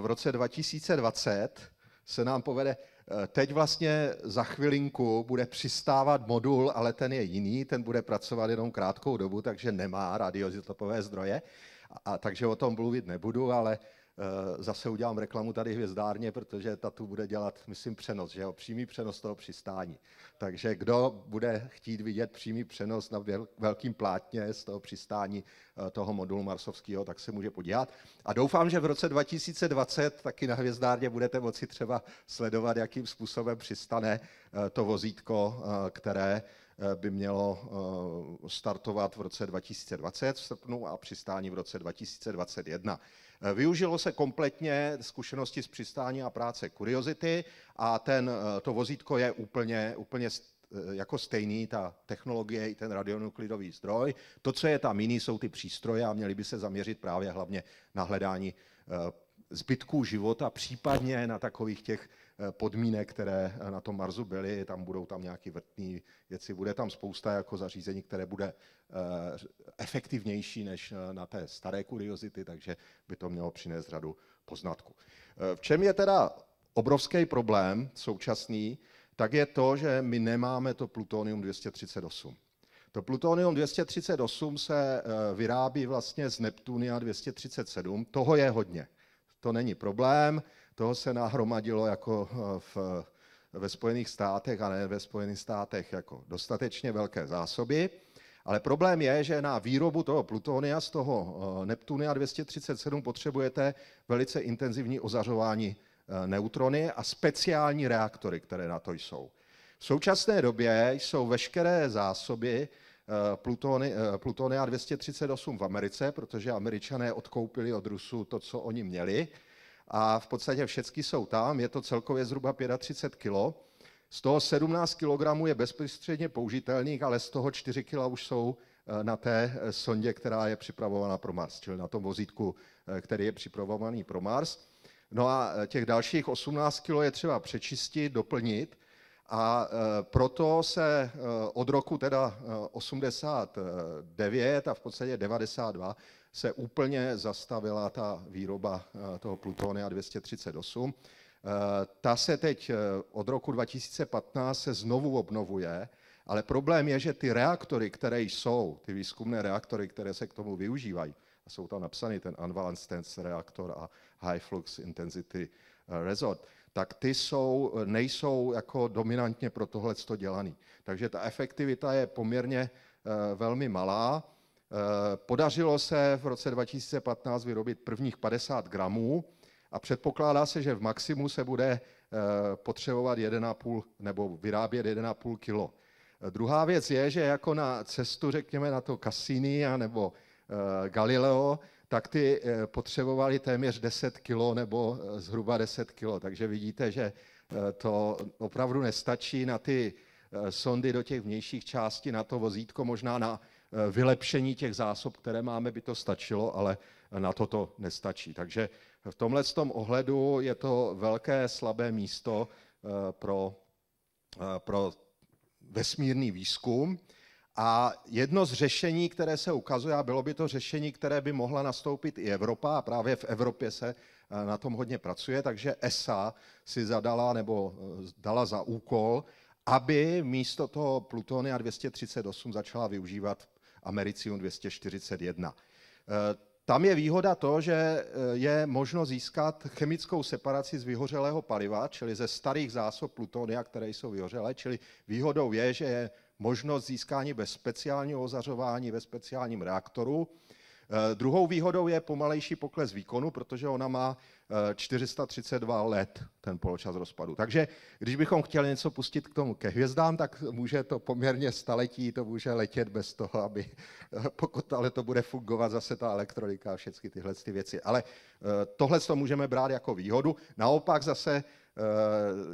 v roce 2020 se nám povede Eh, teď vlastně za chvilinku bude přistávat modul, ale ten je jiný, ten bude pracovat jenom krátkou dobu, takže nemá radiozitopové zdroje, a, a, takže o tom mluvit nebudu, ale Eh, zase udělám reklamu tady hvězdárně, protože ta tu bude dělat, myslím, přenos, že jo? přímý přenos toho přistání. Takže kdo bude chtít vidět přímý přenos na velkým plátně z toho přistání eh, toho modulu marsovského, tak se může podívat. A doufám, že v roce 2020 taky na hvězdárně budete moci třeba sledovat, jakým způsobem přistane eh, to vozítko, které by mělo eh, startovat v roce 2020 v srpnu a přistání v roce 2021. Eh, využilo se kompletně zkušenosti z přistání a práce Curiosity a ten, eh, to vozítko je úplně, úplně jako stejný, ta technologie i ten radionuklidový zdroj. To, co je tam jiný, jsou ty přístroje a měly by se zaměřit právě hlavně na hledání zbytků života, případně na takových těch eh, podmínek, které eh, na tom Marsu byly, tam budou tam nějaké vrtné věci, bude tam spousta jako zařízení, které bude eh, efektivnější než na té staré kuriozity, takže by to mělo přinést řadu poznatků. V čem je teda obrovský problém současný, tak je to, že my nemáme to plutonium 238. To plutonium 238 se vyrábí vlastně z Neptunia 237, toho je hodně to není problém, toho se nahromadilo jako eh, v, ve Spojených státech a ne ve Spojených státech jako dostatečně velké zásoby. Ale problém je, že na výrobu toho plutonia z toho eh, Neptunia 237 potřebujete velice intenzivní ozařování eh, neutrony a speciální reaktory, které na to jsou. V současné době jsou veškeré zásoby Eh, plutony, eh, plutonia 238 v Americe, protože američané odkoupili od Rusů to, co oni měli. A v podstatě všechny jsou tam, je to celkově zhruba 35 kg. Z toho 17 kg je bezprostředně použitelných, ale z toho 4 kg už jsou eh, na té sondě, která je připravována pro Mars, čili na tom vozítku, který je připravovaný pro Mars. No a těch dalších 18 kg je třeba přečistit, doplnit a e, proto se e, od roku teda 89 e, a v podstatě 92 se úplně zastavila ta výroba toho plutonia 238. Ta se teď od roku 2015 se znovu obnovuje, ale problém je, že ty reaktory, které jsou, ty výzkumné reaktory, které se k tomu využívají, a jsou tam napsány ten unbalanced tense reaktor a high flux intensity resort, tak ty jsou, nejsou jako dominantně pro tohle dělaný. Takže ta efektivita je poměrně eh, velmi malá. Eh, podařilo se v roce 2015 vyrobit prvních 50 gramů a předpokládá se, že v maximu se bude eh, potřebovat 1,5 nebo vyrábět 1,5 kilo. Druhá věc je, že jako na cestu, řekněme, na to Cassini a nebo Galileo, tak ty eh, potřebovali téměř 10 kilo nebo eh, zhruba 10 kilo. Takže vidíte, že eh, to opravdu nestačí na ty sondy do těch vnějších částí, na to vozítko, možná na vylepšení těch zásob, které máme, by to stačilo, ale na to to nestačí. Takže v tomhle tom ohledu je to velké slabé místo pro, pro vesmírný výzkum. A jedno z řešení, které se ukazuje, a bylo by to řešení, které by mohla nastoupit i Evropa, a právě v Evropě se eh, na tom hodně pracuje, takže ESA si zadala nebo eh, dala za úkol, aby místo toho plutonia 238 začala využívat americium 241. Eh, tam je výhoda to, že je možno získat chemickou separaci z vyhořelého paliva, čili ze starých zásob plutonia, které jsou vyhořelé, čili výhodou je, že je možnost získání bez speciálního ozařování ve speciálním reaktoru. Eh, druhou výhodou je pomalejší pokles výkonu, protože ona má 432 eh, let, ten poločas rozpadu. Takže když bychom chtěli něco pustit k tomu ke hvězdám, tak může to poměrně staletí, to může letět bez toho, aby, eh, pokud ale to bude fungovat zase ta elektronika a všechny tyhle ty věci. Ale tohle to můžeme brát jako výhodu. Naopak zase Eh,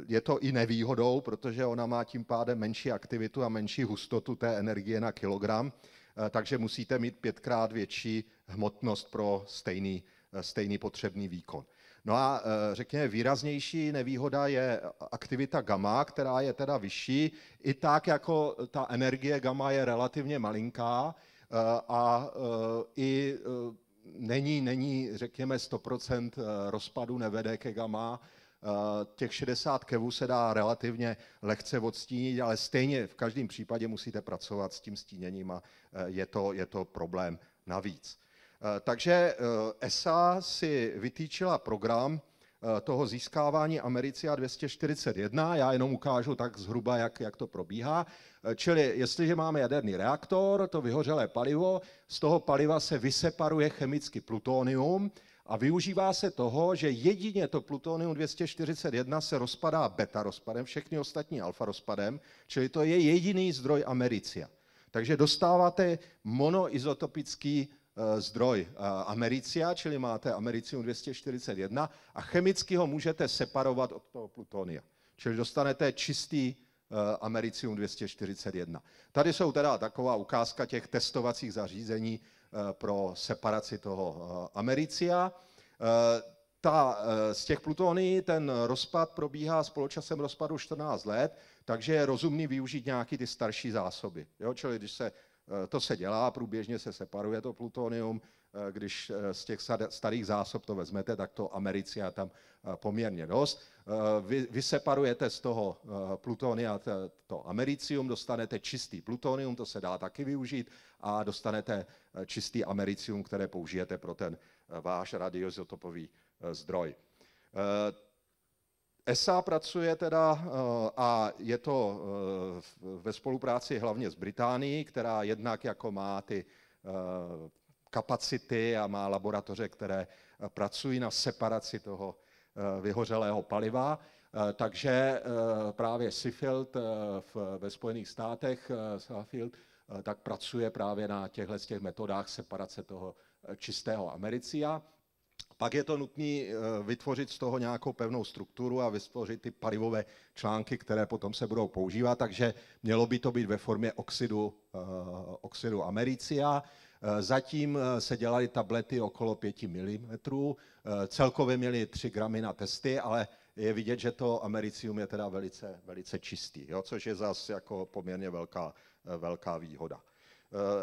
je to i nevýhodou, protože ona má tím pádem menší aktivitu a menší hustotu té energie na kilogram, eh, takže musíte mít pětkrát větší hmotnost pro stejný, eh, stejný potřebný výkon. No a řekněme, výraznější nevýhoda je aktivita gamma, která je teda vyšší. I tak, jako ta energie gamma je relativně malinká a i není, není řekněme, 100% rozpadu nevede ke gamma, Eh, těch 60 kevů se dá relativně lehce odstínit, ale stejně v každém případě musíte pracovat s tím stíněním a eh, je to, je to problém navíc. Eh, takže ESA si vytýčila program toho získávání Americia 241, já jenom ukážu tak zhruba, jak, jak to probíhá. Čili jestliže máme jaderný reaktor, to vyhořelé palivo, z toho paliva se vyseparuje chemicky plutonium, a využívá se toho, že jedině to plutonium 241 se rozpadá beta rozpadem, všechny ostatní alfa rozpadem, čili to je jediný zdroj americia. Takže dostáváte monoizotopický eh, zdroj eh, americia, čili máte americium 241 a chemicky ho můžete separovat od toho plutonia. Čili dostanete čistý eh, americium 241. Tady jsou teda taková ukázka těch testovacích zařízení, Eh, pro separaci toho eh, Americia. Eh, ta, z těch plutonií ten rozpad probíhá spoločasem rozpadu 14 let, takže je rozumný využít nějaké ty starší zásoby. Jo? Čili když se to se dělá, průběžně se separuje to plutonium, Eh, když eh, z těch starých zásob to vezmete, tak to Americi a tam eh, poměrně dost. Vy, vy separujete z toho plutonia to americium, dostanete čistý plutonium, to se dá taky využít, a dostanete čistý americium, které použijete pro ten váš radioizotopový zdroj. ESA e pracuje teda a je to ve spolupráci hlavně s Británií, která jednak jako má ty kapacity a má laboratoře, které eh, pracují na separaci toho eh, vyhořelého paliva. Eh, takže právě Seafield ve Spojených státech, Seafield, tak pracuje právě na těchto těch metodách separace toho čistého americia. Pak je to nutné vytvořit z toho nějakou pevnou strukturu a vytvořit ty palivové články, které potom se budou používat, takže mělo by to být ve formě oxidu, oxidu americia. Eh, zatím eh, se dělaly tablety okolo 5 mm, eh, celkově měly 3 gramy na testy, ale je vidět, že to americium je teda velice, velice čistý, jo, což je zase jako poměrně velká, velká výhoda.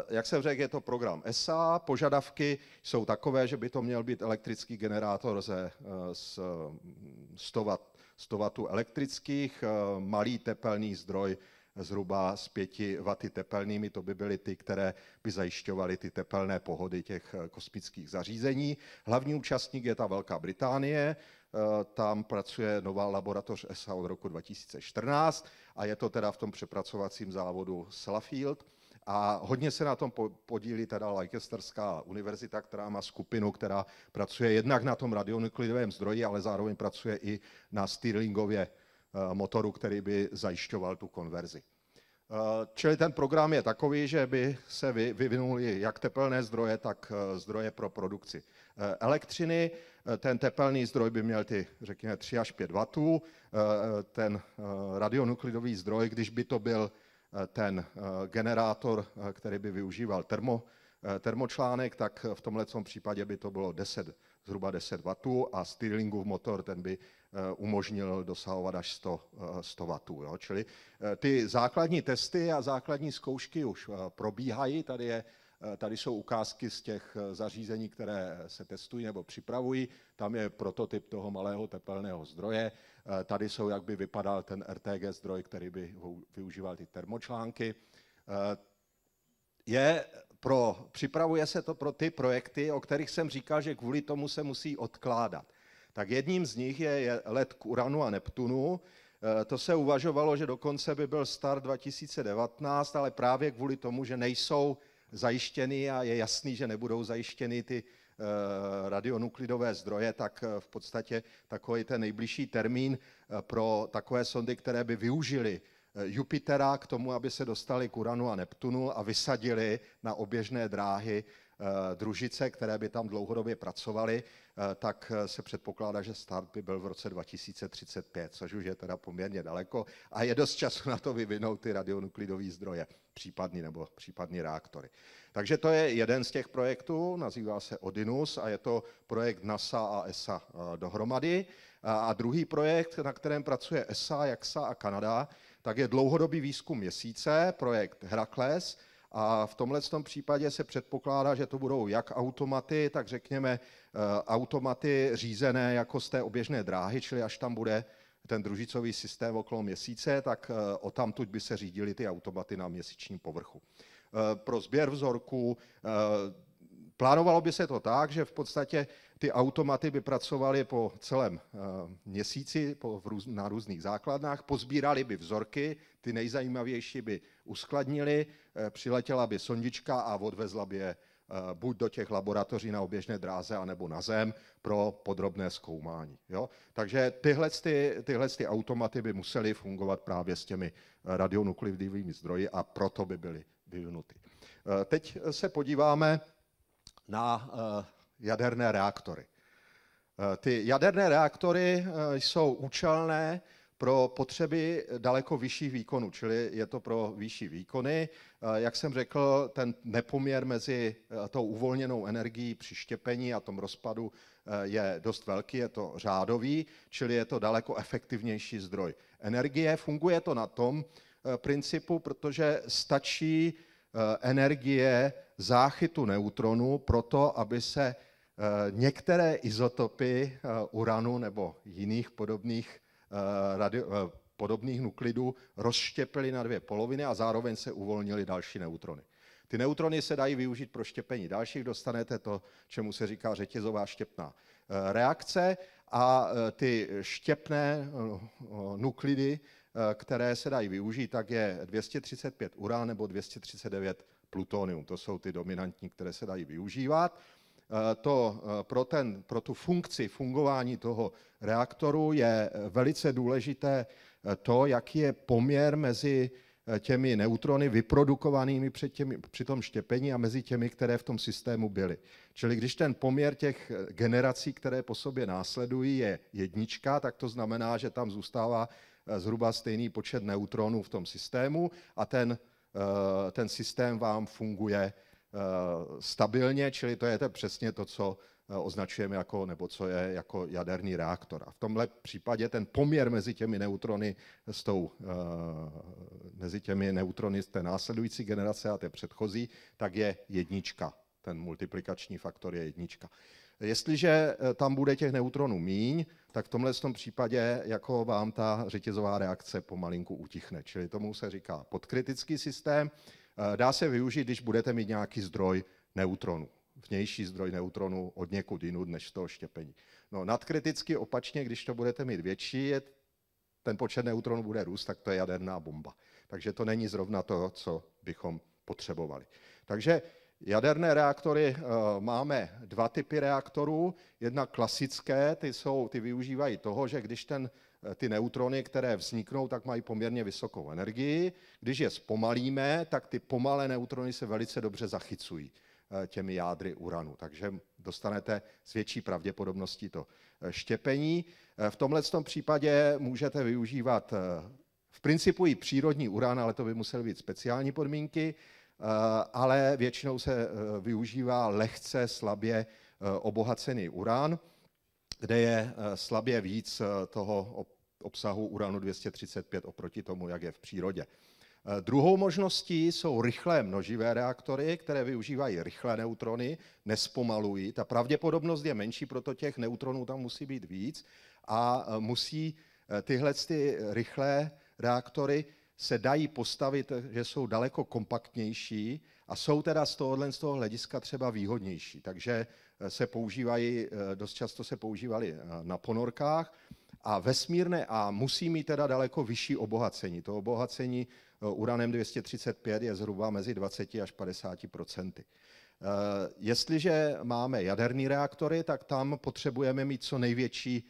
Jak jsem řekl, je to program ESA, požadavky jsou takové, že by to měl být elektrický generátor ze 100 hm, W, elektrických, malý tepelný zdroj zhruba s pěti vaty tepelnými, to by byly ty, které by zajišťovaly ty tepelné pohody těch eh, kosmických zařízení. Hlavní účastník je ta Velká Británie, eh, tam pracuje nová laboratoř ESA od roku 2014 a je to teda v tom přepracovacím závodu Slafield. A hodně se na tom podílí teda Leicesterská univerzita, která má skupinu, která pracuje jednak na tom radionuklidovém zdroji, ale zároveň pracuje i na Stirlingově Eh, motoru, který by zajišťoval tu konverzi. Eh, čili ten program je takový, že by se vyvinuli jak tepelné zdroje, tak eh, zdroje pro produkci elektřiny. Ten tepelný zdroj by měl ty, řekněme, 3 až 5 W. Ten radionuklidový zdroj, když by to byl ten generátor, který by využíval termo, termočlánek, tak v tomhle případě by to bylo 10, zhruba 10 W a Stirlingův motor, ten by Eh, umožnil dosahovat až 100, 100 W. Jo? Čili eh, ty základní testy a základní zkoušky už eh, probíhají. Tady, je, tady jsou ukázky z těch zařízení, které se testují nebo připravují. Tam je prototyp toho malého tepelného zdroje. Tady jsou, jak by vypadal ten RTG zdroj, který by využíval ty termočlánky. Je pro, připravuje se to pro ty projekty, o kterých jsem říkal, že kvůli tomu se musí odkládat. Tak jedním z nich je let k Uranu a Neptunu. Eh, to se uvažovalo, že dokonce by byl star 2019, ale právě kvůli tomu, že nejsou zajištěny a je jasný, že nebudou zajištěny ty eh, radionuklidové zdroje, tak eh, v podstatě takový ten nejbližší termín pro takové sondy, které by využili Jupitera k tomu, aby se dostali k Uranu a Neptunu a vysadili na oběžné dráhy družice, které by tam dlouhodobě pracovaly, Eh, tak eh, se předpokládá, že start by byl v roce 2035, což už je teda poměrně daleko a je dost času na to vyvinout ty radionuklidové zdroje, případný nebo případný reaktory. Takže to je jeden z těch projektů, nazývá se Odinus a je to projekt NASA a ESA eh, dohromady. A druhý projekt, na kterém pracuje ESA, JAXA a Kanada, tak je dlouhodobý výzkum měsíce, projekt Herakles, a v tomhle tom případě se předpokládá, že to budou jak automaty, tak řekněme Eh, automaty řízené jako z té oběžné dráhy, čili až tam bude ten družicový systém okolo měsíce, tak eh, o tamtuť by se řídily ty automaty na měsíčním povrchu. Eh, pro sběr vzorků plánovalo by se to tak, že v podstatě ty automaty by pracovaly po celém měsíci po, na různých základnách, pozbírali by vzorky, ty nejzajímavější by uskladnili, přiletěla by sondička a odvezla by je Eh, buď do těch laboratoří na oběžné dráze, anebo na zem pro podrobné zkoumání. Jo? Takže tyhle, ty, tyhle ty automaty by musely fungovat právě s těmi eh, radionuklidovými zdroji a proto by byly vyvinuty. Eh, teď se podíváme na jaderné reaktory. Ty jaderné reaktory jsou účelné, pro potřeby daleko vyšších výkonů, čili je to pro vyšší výkony. Eh, jak jsem řekl, ten nepoměr mezi eh, tou uvolněnou energií při štěpení a tom rozpadu eh, je dost velký, je to řádový, čili je to daleko efektivnější zdroj energie. Funguje to na tom principu, protože stačí energie záchytu neutronů pro to, aby se některé izotopy uranu nebo jiných podobných Eh, radio, eh, podobných nuklidů rozštěpily na dvě poloviny a zároveň se uvolnili další neutrony. Ty neutrony se dají využít pro štěpení dalších, dostanete to, čemu se říká řetězová štěpná eh, reakce a ty štěpné nuklidy, které se dají využít, tak je 235 urán nebo 239 plutonium. To jsou ty dominantní, které se dají využívat. Eh, to eh, pro, ten, pro tu funkci fungování toho reaktoru je eh, velice důležité to, jaký je poměr mezi těmi neutrony vyprodukovanými při, těmi, při tom štěpení a mezi těmi, které v tom systému byly. Čili když ten poměr těch generací, které po sobě následují, je jednička, tak to znamená, že tam zůstává zhruba stejný počet neutronů v tom systému a ten, ten systém vám funguje Eh, stabilně, čili to je to přesně to, co eh, označujeme jako, nebo co je jako jaderný reaktor. A v tomhle případě ten poměr mezi těmi neutrony s tou, eh, mezi těmi neutrony z té následující generace a té předchozí, tak je jednička. Ten multiplikační faktor je jednička. Jestliže tam bude těch neutronů míň, tak v tomhle tom případě jako vám ta řetězová reakce pomalinku utichne. Čili tomu se říká podkritický systém. Eh, dá se využít, když budete mít nějaký zdroj neutronů vnější zdroj neutronů od někud jinud než toho štěpení. No nadkriticky opačně, když to budete mít větší, je, ten počet neutronů bude růst, tak to je jaderná bomba. Takže to není zrovna to, co bychom potřebovali. Takže jaderné reaktory eh, máme dva typy reaktorů. Jedna klasické, ty, jsou, ty využívají toho, že když ten Eh, ty neutrony, které vzniknou, tak mají poměrně vysokou energii. Když je zpomalíme, tak ty pomalé neutrony se velice dobře zachycují eh, těmi jádry uranu. Takže dostanete s větší pravděpodobností to eh, štěpení. V tomhle případě můžete využívat v principu i přírodní uran, ale to by musely být speciální podmínky, ale většinou se využívá lehce, slabě obohacený uran kde je eh, slabě víc eh, toho obsahu uranu 235 oproti tomu, jak je v přírodě. Eh, druhou možností jsou rychlé množivé reaktory, které využívají rychlé neutrony, nespomalují. Ta pravděpodobnost je menší, proto těch neutronů tam musí být víc a musí tyhle ty rychlé reaktory se dají postavit, že jsou daleko kompaktnější a jsou teda z tohohle z toho hlediska třeba výhodnější. Takže se používají, eh, dost často se používaly eh, na ponorkách a vesmírné A musí mít teda daleko vyšší obohacení. To obohacení eh, uranem 235 je zhruba mezi 20 až 50 procenty. Jestliže máme jaderní reaktory, tak tam potřebujeme mít co největší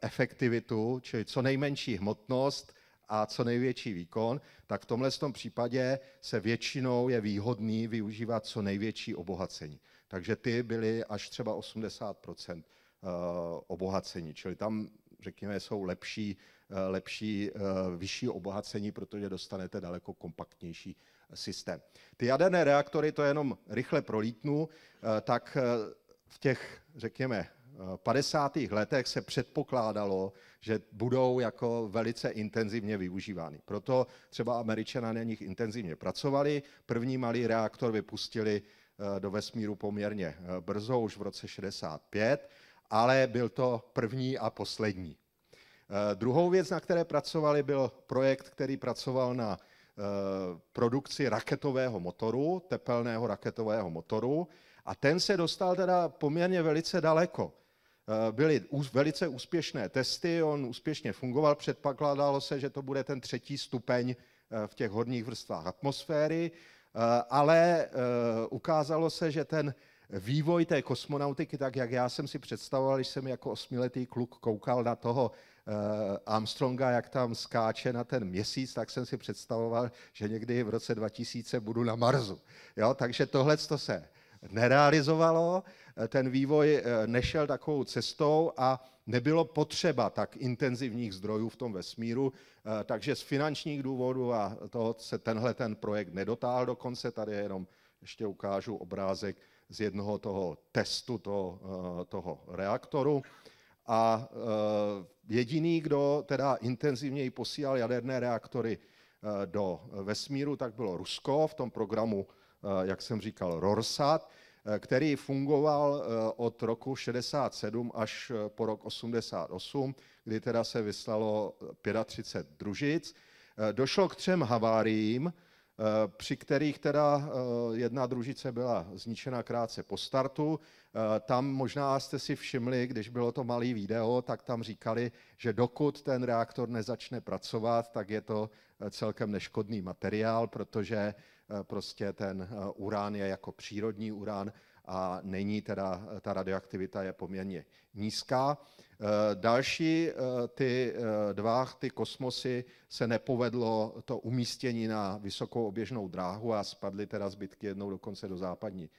efektivitu, čili co nejmenší hmotnost a co největší výkon, tak v tomhle tom případě se většinou je výhodný využívat co největší obohacení. Takže ty byly až třeba 80 eh, obohacení. Čili tam, řekněme, jsou lepší, eh, lepší, eh, vyšší obohacení, protože dostanete daleko kompaktnější systém. Ty jaderné reaktory, to jenom rychle prolítnu, tak v těch, řekněme, 50. letech se předpokládalo, že budou jako velice intenzivně využívány. Proto třeba američané na nich intenzivně pracovali. První malý reaktor vypustili Eh, do vesmíru poměrně eh, brzo, už v roce 65, ale byl to první a poslední. Eh, druhou věc, na které pracovali, byl projekt, který pracoval na produkci raketového motoru, tepelného raketového motoru, a ten se dostal teda poměrně velice daleko. Byly velice úspěšné testy, on úspěšně fungoval, předpokládalo se, že to bude ten třetí stupeň v těch horních vrstvách atmosféry Eh, ale eh, ukázalo se, že ten vývoj té kosmonautiky, tak jak já jsem si představoval, když jsem jako osmiletý kluk koukal na toho eh, Armstronga, jak tam skáče na ten měsíc, tak jsem si představoval, že někdy v roce 2000 budu na Marsu. Jo? Takže tohle se nerealizovalo. Eh, ten vývoj eh, nešel takovou cestou a nebylo potřeba tak intenzivních zdrojů v tom vesmíru, eh, takže z finančních důvodů a toho se tenhle ten projekt nedotáhl do konce. Tady jenom ještě ukážu obrázek z jednoho toho testu toho, toho reaktoru. A jediný, kdo teda intenzivněji posílal jaderné reaktory do vesmíru, tak bylo Rusko v tom programu, jak jsem říkal, Rorsat. Eh, který fungoval eh, od roku 67 až eh, po rok 88, kdy teda se vyslalo 35 družic. Došlo k třem haváriím, při kterých teda jedna družice byla zničena krátce po startu. Tam možná jste si všimli, když bylo to malý video, tak tam říkali, že dokud ten reaktor nezačne pracovat, tak je to celkem neškodný materiál, protože Eh, prostě ten eh, urán je jako přírodní urán a není teda, eh, ta radioaktivita je poměrně nízká. Další ty dva ty kosmosy se nepovedlo to umístění na vysokou oběžnou dráhu a spadly teda zbytky jednou dokonce do západní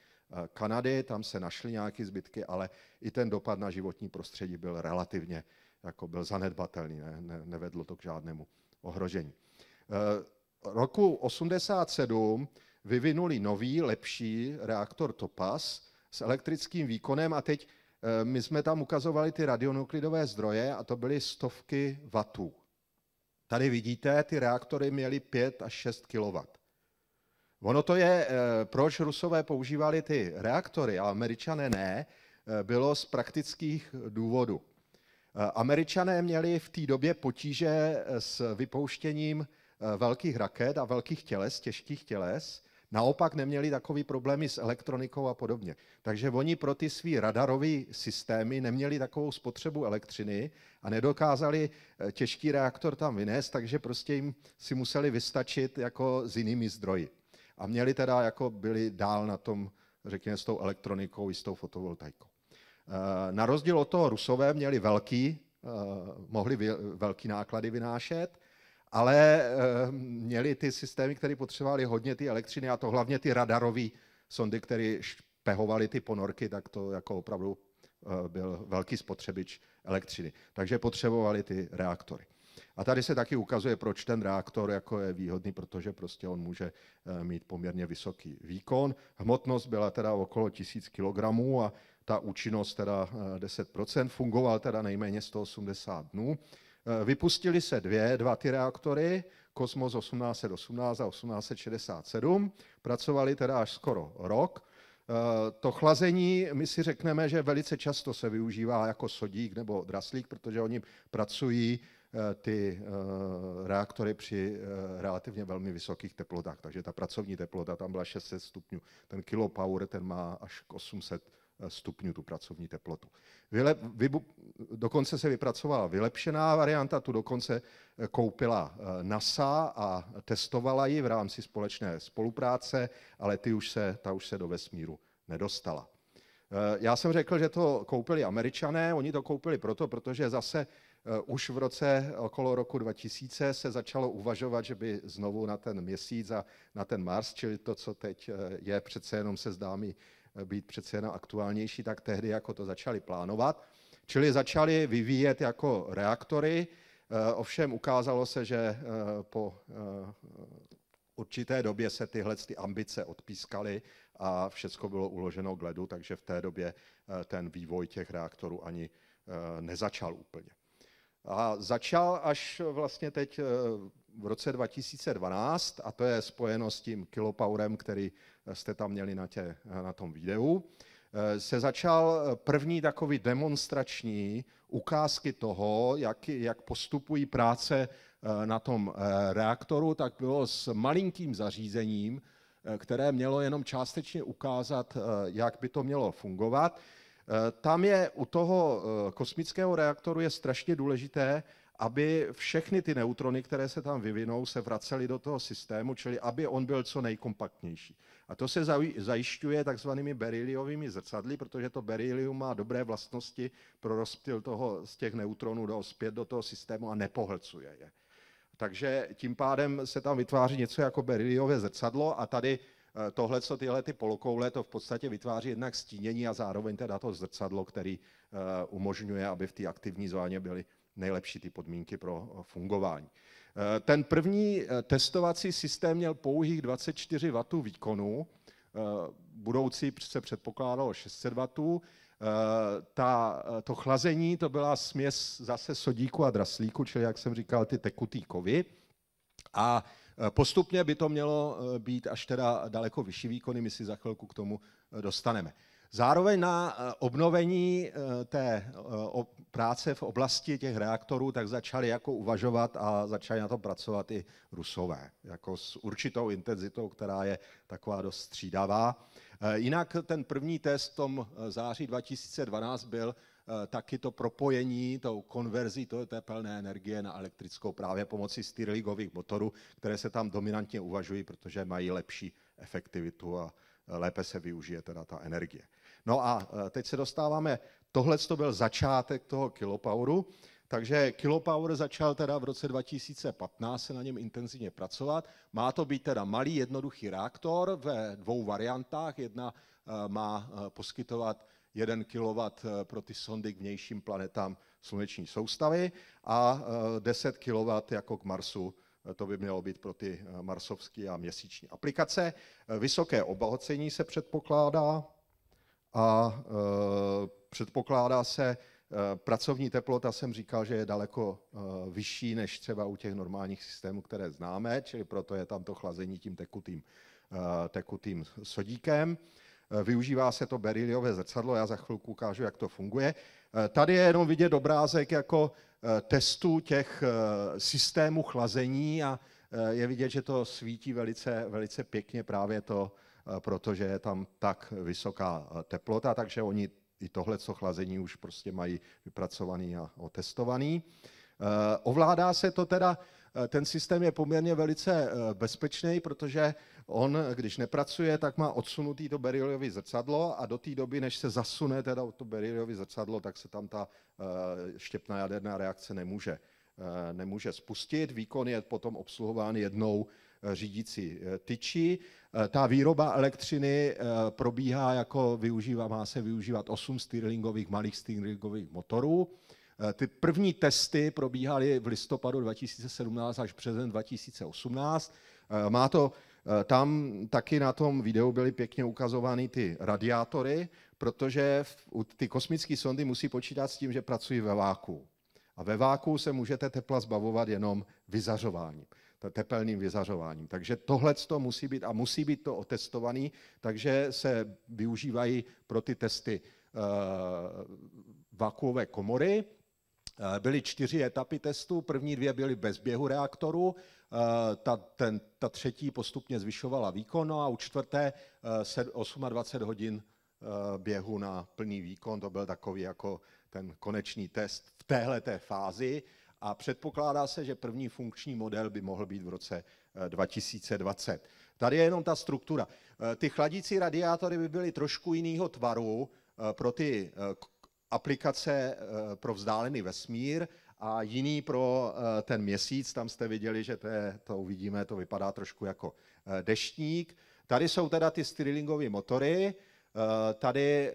Kanady, tam se našly nějaké zbytky, ale i ten dopad na životní prostředí byl relativně jako byl zanedbatelný, ne, ne, nevedlo to k žádnému ohrožení roku 87 vyvinuli nový, lepší reaktor Topaz s elektrickým výkonem a teď eh, my jsme tam ukazovali ty radionuklidové zdroje a to byly stovky vatů. Tady vidíte, ty reaktory měly 5 až 6 kW. Ono to je, eh, proč Rusové používali ty reaktory a Američané ne, eh, bylo z praktických důvodů. Američané měli v té době potíže s vypouštěním Eh, velkých raket a velkých těles, těžkých těles, naopak neměli takový problémy s elektronikou a podobně. Takže oni pro ty svý radarové systémy neměli takovou spotřebu elektřiny a nedokázali eh, těžký reaktor tam vynést, takže prostě jim si museli vystačit jako s jinými zdroji. A měli teda, jako byli dál na tom, řekněme, s tou elektronikou i s tou fotovoltaikou. Eh, na rozdíl od toho Rusové měli velký, mohli velký náklady vynášet, ale eh, měli ty systémy, které potřebovali hodně ty elektřiny a to hlavně ty radarové sondy, které špehovaly ty ponorky, tak to jako opravdu eh, byl velký spotřebič elektřiny. Takže potřebovali ty reaktory. A tady se taky ukazuje, proč ten reaktor jako je výhodný, protože prostě on může eh, mít poměrně vysoký výkon. Hmotnost byla teda okolo 1000 kg a ta účinnost teda 10%, fungoval teda nejméně 180 dnů. Eh, vypustili se dvě, dva ty reaktory, Kosmos 1818 a 1867, pracovali teda až skoro rok. Eh, to chlazení, my si řekneme, že velice často se využívá jako sodík nebo draslík, protože oni pracují eh, ty reaktory při relativně velmi vysokých teplotách, takže ta pracovní teplota tam byla 600 stupňů. Ten kilopower, ten má až 800 stupňů tu pracovní teplotu. Vyle, vy, dokonce se vypracovala vylepšená varianta, tu dokonce eh, koupila eh, NASA a testovala ji v rámci společné spolupráce, ale ty už se, ta už se do vesmíru nedostala. Eh, já jsem řekl, že to koupili američané, oni to koupili proto, protože zase už v roce okolo roku 2000 se začalo uvažovat, že by znovu na ten měsíc a na ten Mars, čili to, co teď je, přece jenom se zdá mi být přece jenom aktuálnější, tak tehdy jako to začali plánovat. Čili začali vyvíjet jako reaktory, eh, ovšem ukázalo se, že eh, po eh, určité době se tyhle ty ambice odpískaly a všechno bylo uloženo k ledu, takže v té době ten vývoj těch reaktorů ani nezačal úplně. A začal až vlastně teď v roce 2012 a to je spojeno s tím kilopaurem, který jste tam měli na, tě, na tom videu, eh, se začal eh, první takový demonstrační ukázky toho, jak, jak postupují práce eh, na tom reaktoru, tak bylo s malinkým zařízením, které mělo jenom částečně ukázat, jak by to mělo fungovat. Tam je u toho kosmického reaktoru je strašně důležité, aby všechny ty neutrony, které se tam vyvinou, se vracely do toho systému, čili aby on byl co nejkompaktnější. A to se zajišťuje takzvanými beriliovými zrcadly, protože to berilium má dobré vlastnosti pro rozptyl toho, z těch neutronů do, zpět do toho systému a nepohlcuje je. Takže tím pádem se tam vytváří něco jako beriliové zrcadlo a tady eh, tohle, co tyhle ty polokoule, to v podstatě vytváří jednak stínění a zároveň teda to zrcadlo, který eh, umožňuje, aby v té aktivní zóně byly nejlepší ty podmínky pro eh, fungování. Eh, ten první eh, testovací systém měl pouhých 24 W výkonu, eh, budoucí se předpokládalo 600 W. Ta, to chlazení to byla směs zase sodíku a draslíku, čili jak jsem říkal, ty tekutý kovy. A postupně by to mělo být až teda daleko vyšší výkony, my si za chvilku k tomu dostaneme. Zároveň na eh, obnovení eh, té eh, práce v oblasti těch reaktorů tak začali jako uvažovat a začali na to pracovat i rusové, jako s určitou intenzitou, která je taková dost střídavá. Jinak ten první test v tom září 2012 byl taky to propojení, tou konverzí to tepelné energie na elektrickou právě pomocí styrligových motorů, které se tam dominantně uvažují, protože mají lepší efektivitu a lépe se využije teda ta energie. No a e, teď se dostáváme, tohle to byl začátek toho kilopoweru, takže Kilopower začal teda v roce 2015 se na něm intenzivně pracovat. Má to být teda malý jednoduchý reaktor ve dvou variantách. Jedna e, má e, poskytovat 1 kW pro ty sondy k vnějším planetám sluneční soustavy a 10 kW jako k Marsu to by mělo být pro ty eh, marsovské a měsíční aplikace. Eh, vysoké obohacení se předpokládá a eh, předpokládá se, pracovní teplota jsem říkal, že je daleko vyšší než třeba u těch normálních systémů, které známe, čili proto je tam to chlazení tím tekutým, tekutým sodíkem. Využívá se to beriliové zrcadlo, já za chvilku ukážu, jak to funguje. Eh, tady je jenom vidět obrázek jako eh, testu těch eh, systémů chlazení a je vidět, že to svítí velice, velice pěkně právě to, protože je tam tak vysoká teplota, takže oni i tohle co chlazení už prostě mají vypracovaný a otestovaný. Ovládá se to teda Eh, ten systém je poměrně velice eh, bezpečný, protože on, když nepracuje, tak má odsunutý to beriliové zrcadlo a do té doby, než se zasune teda to beriliové zrcadlo, tak se tam ta eh, štěpná jaderná reakce nemůže, nemůže spustit. Výkon je potom obsluhován jednou řídící tyči. Ta výroba elektřiny probíhá jako využívá, má se využívat 8 stirlingových malých stirlingových motorů. Eh, ty první testy probíhaly v listopadu 2017 až březen 2018. Eh, má to eh, tam taky na tom videu byly pěkně ukazovány ty radiátory, protože ty kosmické sondy musí počítat s tím, že pracují ve váku. A ve váku se můžete tepla zbavovat jenom vyzařováním, tepelným vyzařováním. Takže tohle to musí být a musí být to otestovaný, takže se využívají pro ty testy vakuové komory Eh, byly čtyři etapy testů, první dvě byly bez běhu reaktoru, eh, ta, ten, ta třetí postupně zvyšovala výkon no a u čtvrté 28 eh, hodin běhu na plný výkon, to byl takový jako ten konečný test v téhle té fázi a předpokládá se, že první funkční model by mohl být v roce 2020. Tady je jenom ta struktura. Ty chladící radiátory by byly trošku jiného tvaru pro ty aplikace eh, pro vzdálený vesmír a jiný pro eh, ten měsíc. Tam jste viděli, že to, je, to uvidíme, to vypadá trošku jako eh, deštník. Tady jsou teda ty Stirlingovy motory, Tady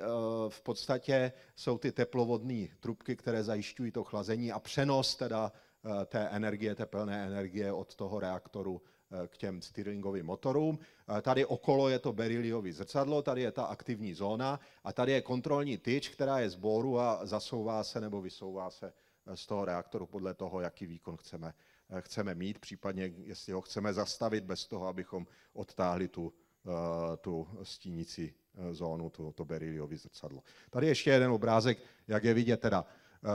v podstatě jsou ty teplovodní trubky, které zajišťují to chlazení a přenos teda té energie, tepelné energie od toho reaktoru Eh, k těm Stirlingovým motorům. Eh, tady okolo je to beryliovi zrcadlo, tady je ta aktivní zóna a tady je kontrolní tyč, která je z boru a zasouvá se nebo vysouvá se eh, z toho reaktoru podle toho, jaký výkon chceme, chceme mít, případně jestli ho chceme zastavit bez toho, abychom odtáhli tu, tu stínici zónu, to, to beryliovi zrcadlo. Tady ještě jeden obrázek, jak je vidět teda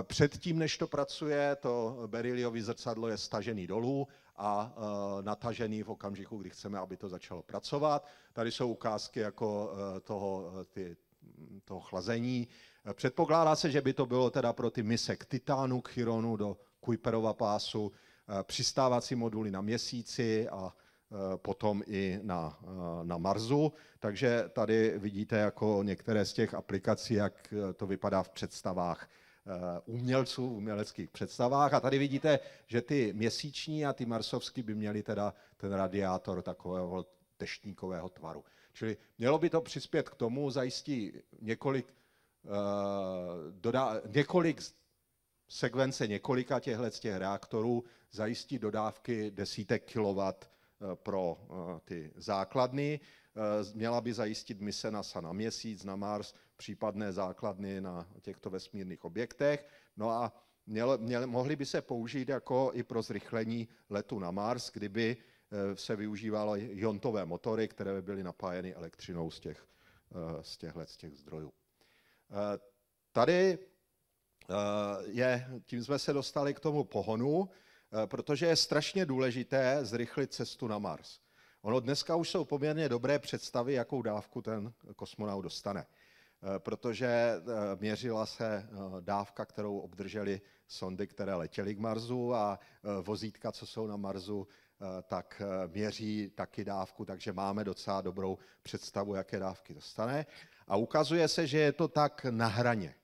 Předtím, než to pracuje, to beriliovi zrcadlo je stažený dolů a eh, natažený v okamžiku, kdy chceme, aby to začalo pracovat. Tady jsou ukázky jako eh, toho, eh, ty, toho chlazení. Předpokládá se, že by to bylo teda pro ty mise k Titánu, k Chironu, do Kuiperova pásu, přistávací moduly na měsíci a potom i na, na Marsu. Takže tady vidíte jako některé z těch aplikací, jak to vypadá v představách Eh, umělců v uměleckých představách. A tady vidíte, že ty měsíční a ty marsovský by měly teda ten radiátor takového teštníkového tvaru. Čili mělo by to přispět k tomu, zajistí několik, uh, dodá, několik sekvence několika těchto těch reaktorů, zajistí dodávky desítek kilowatt eh, pro ty základny. Měla by zajistit mise NASA na měsíc, na Mars, případné základny na těchto vesmírných objektech. No a měl, měl, mohli by se použít jako i pro zrychlení letu na Mars, kdyby eh, se využívalo jontové motory, které by byly napájeny elektřinou z těch, eh, z těchto, z těch zdrojů. Eh, tady je, tím jsme se dostali k tomu pohonu, protože je strašně důležité zrychlit cestu na Mars. Ono dneska už jsou poměrně dobré představy, jakou dávku ten kosmonaut dostane. Eh, protože eh, měřila se eh, dávka, kterou obdrželi sondy, které letěly k Marsu a vozítka, co jsou na Marsu, tak měří taky dávku, takže máme docela dobrou představu, jaké dávky dostane. A ukazuje se, že je to tak na hraně.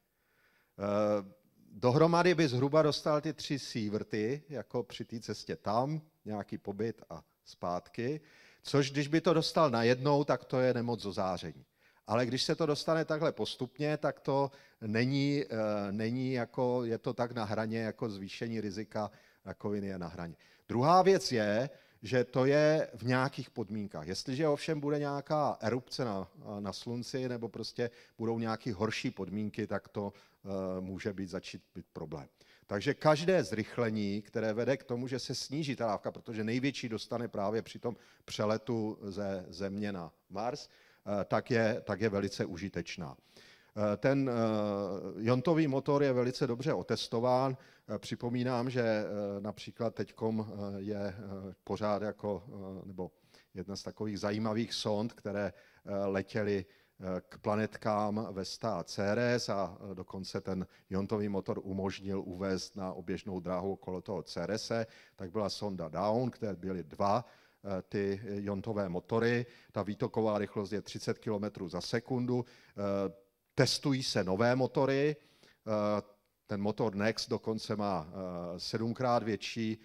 Dohromady by zhruba dostal ty tři sívrty, jako při té cestě tam, nějaký pobyt a zpátky, což když by to dostal najednou, tak to je nemoc zozáření ale když se to dostane takhle postupně, tak to není, eh, není jako, je to tak na hraně, jako zvýšení rizika rakoviny je na hraně. Druhá věc je, že to je v nějakých podmínkách. Jestliže ovšem bude nějaká erupce na, na slunci nebo prostě budou nějaké horší podmínky, tak to uh, může být začít být problém. Takže každé zrychlení, které vede k tomu, že se sníží ta dávka, protože největší dostane právě při tom přeletu ze Země na Mars, Eh, tak je, tak je velice užitečná. Eh, ten eh, jontový motor je velice dobře otestován. Připomínám, že například teďkom je pořád jako, nebo jedna z takových zajímavých sond, které letěly k planetkám Vesta a Ceres a dokonce ten jontový motor umožnil uvést na oběžnou dráhu okolo toho Cerese, tak byla sonda Down, které byly dva Eh, ty jontové motory. Ta výtoková rychlost je 30 km za sekundu. Eh, testují se nové motory. Eh, ten motor Next dokonce má sedmkrát větší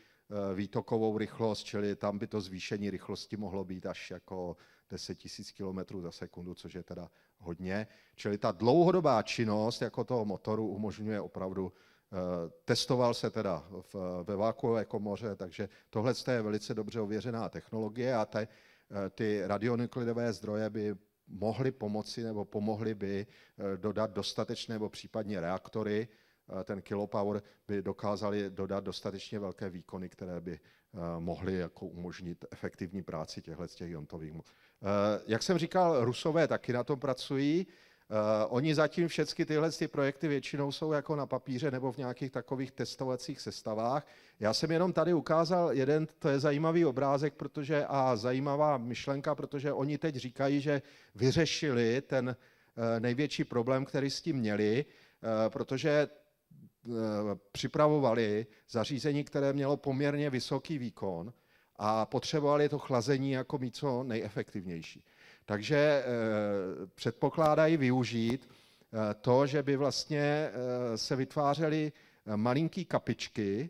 výtokovou rychlost, čili tam by to zvýšení rychlosti mohlo být až jako 10 000 km za sekundu, což je teda hodně. Čili ta dlouhodobá činnost jako toho motoru umožňuje opravdu Eh, testoval se teda v, ve vákuové komoře, takže tohle je velice dobře ověřená technologie a te, eh, ty radionuklidové zdroje by mohly pomoci nebo pomohly by eh, dodat dostatečné nebo případně reaktory, ten kilopower by dokázali dodat dostatečně velké výkony, které by mohly jako umožnit efektivní práci těchto těch jontových. Jak jsem říkal, rusové taky na tom pracují. Eh, oni zatím všechny tyhle ty projekty většinou jsou jako na papíře nebo v nějakých takových testovacích sestavách. Já jsem jenom tady ukázal jeden, to je zajímavý obrázek protože a zajímavá myšlenka, protože oni teď říkají, že vyřešili ten eh, největší problém, který s tím měli, eh, protože připravovali zařízení, které mělo poměrně vysoký výkon a potřebovali to chlazení jako mít co nejefektivnější. Takže eh, předpokládají využít eh, to, že by vlastně eh, se vytvářely malinký kapičky,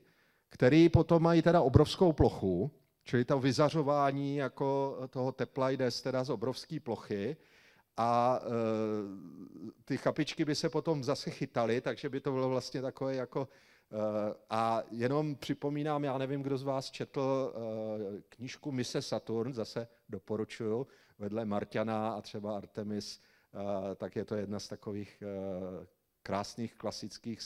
které potom mají teda obrovskou plochu, čili to vyzařování jako toho tepla jde z teda z obrovské plochy a ty kapičky by se potom zase chytaly, takže by to bylo vlastně takové jako a jenom připomínám, já nevím, kdo z vás četl knížku Mise Saturn, zase doporučuju, vedle Marťana a třeba Artemis, eh, tak je to jedna z takových eh, krásných klasických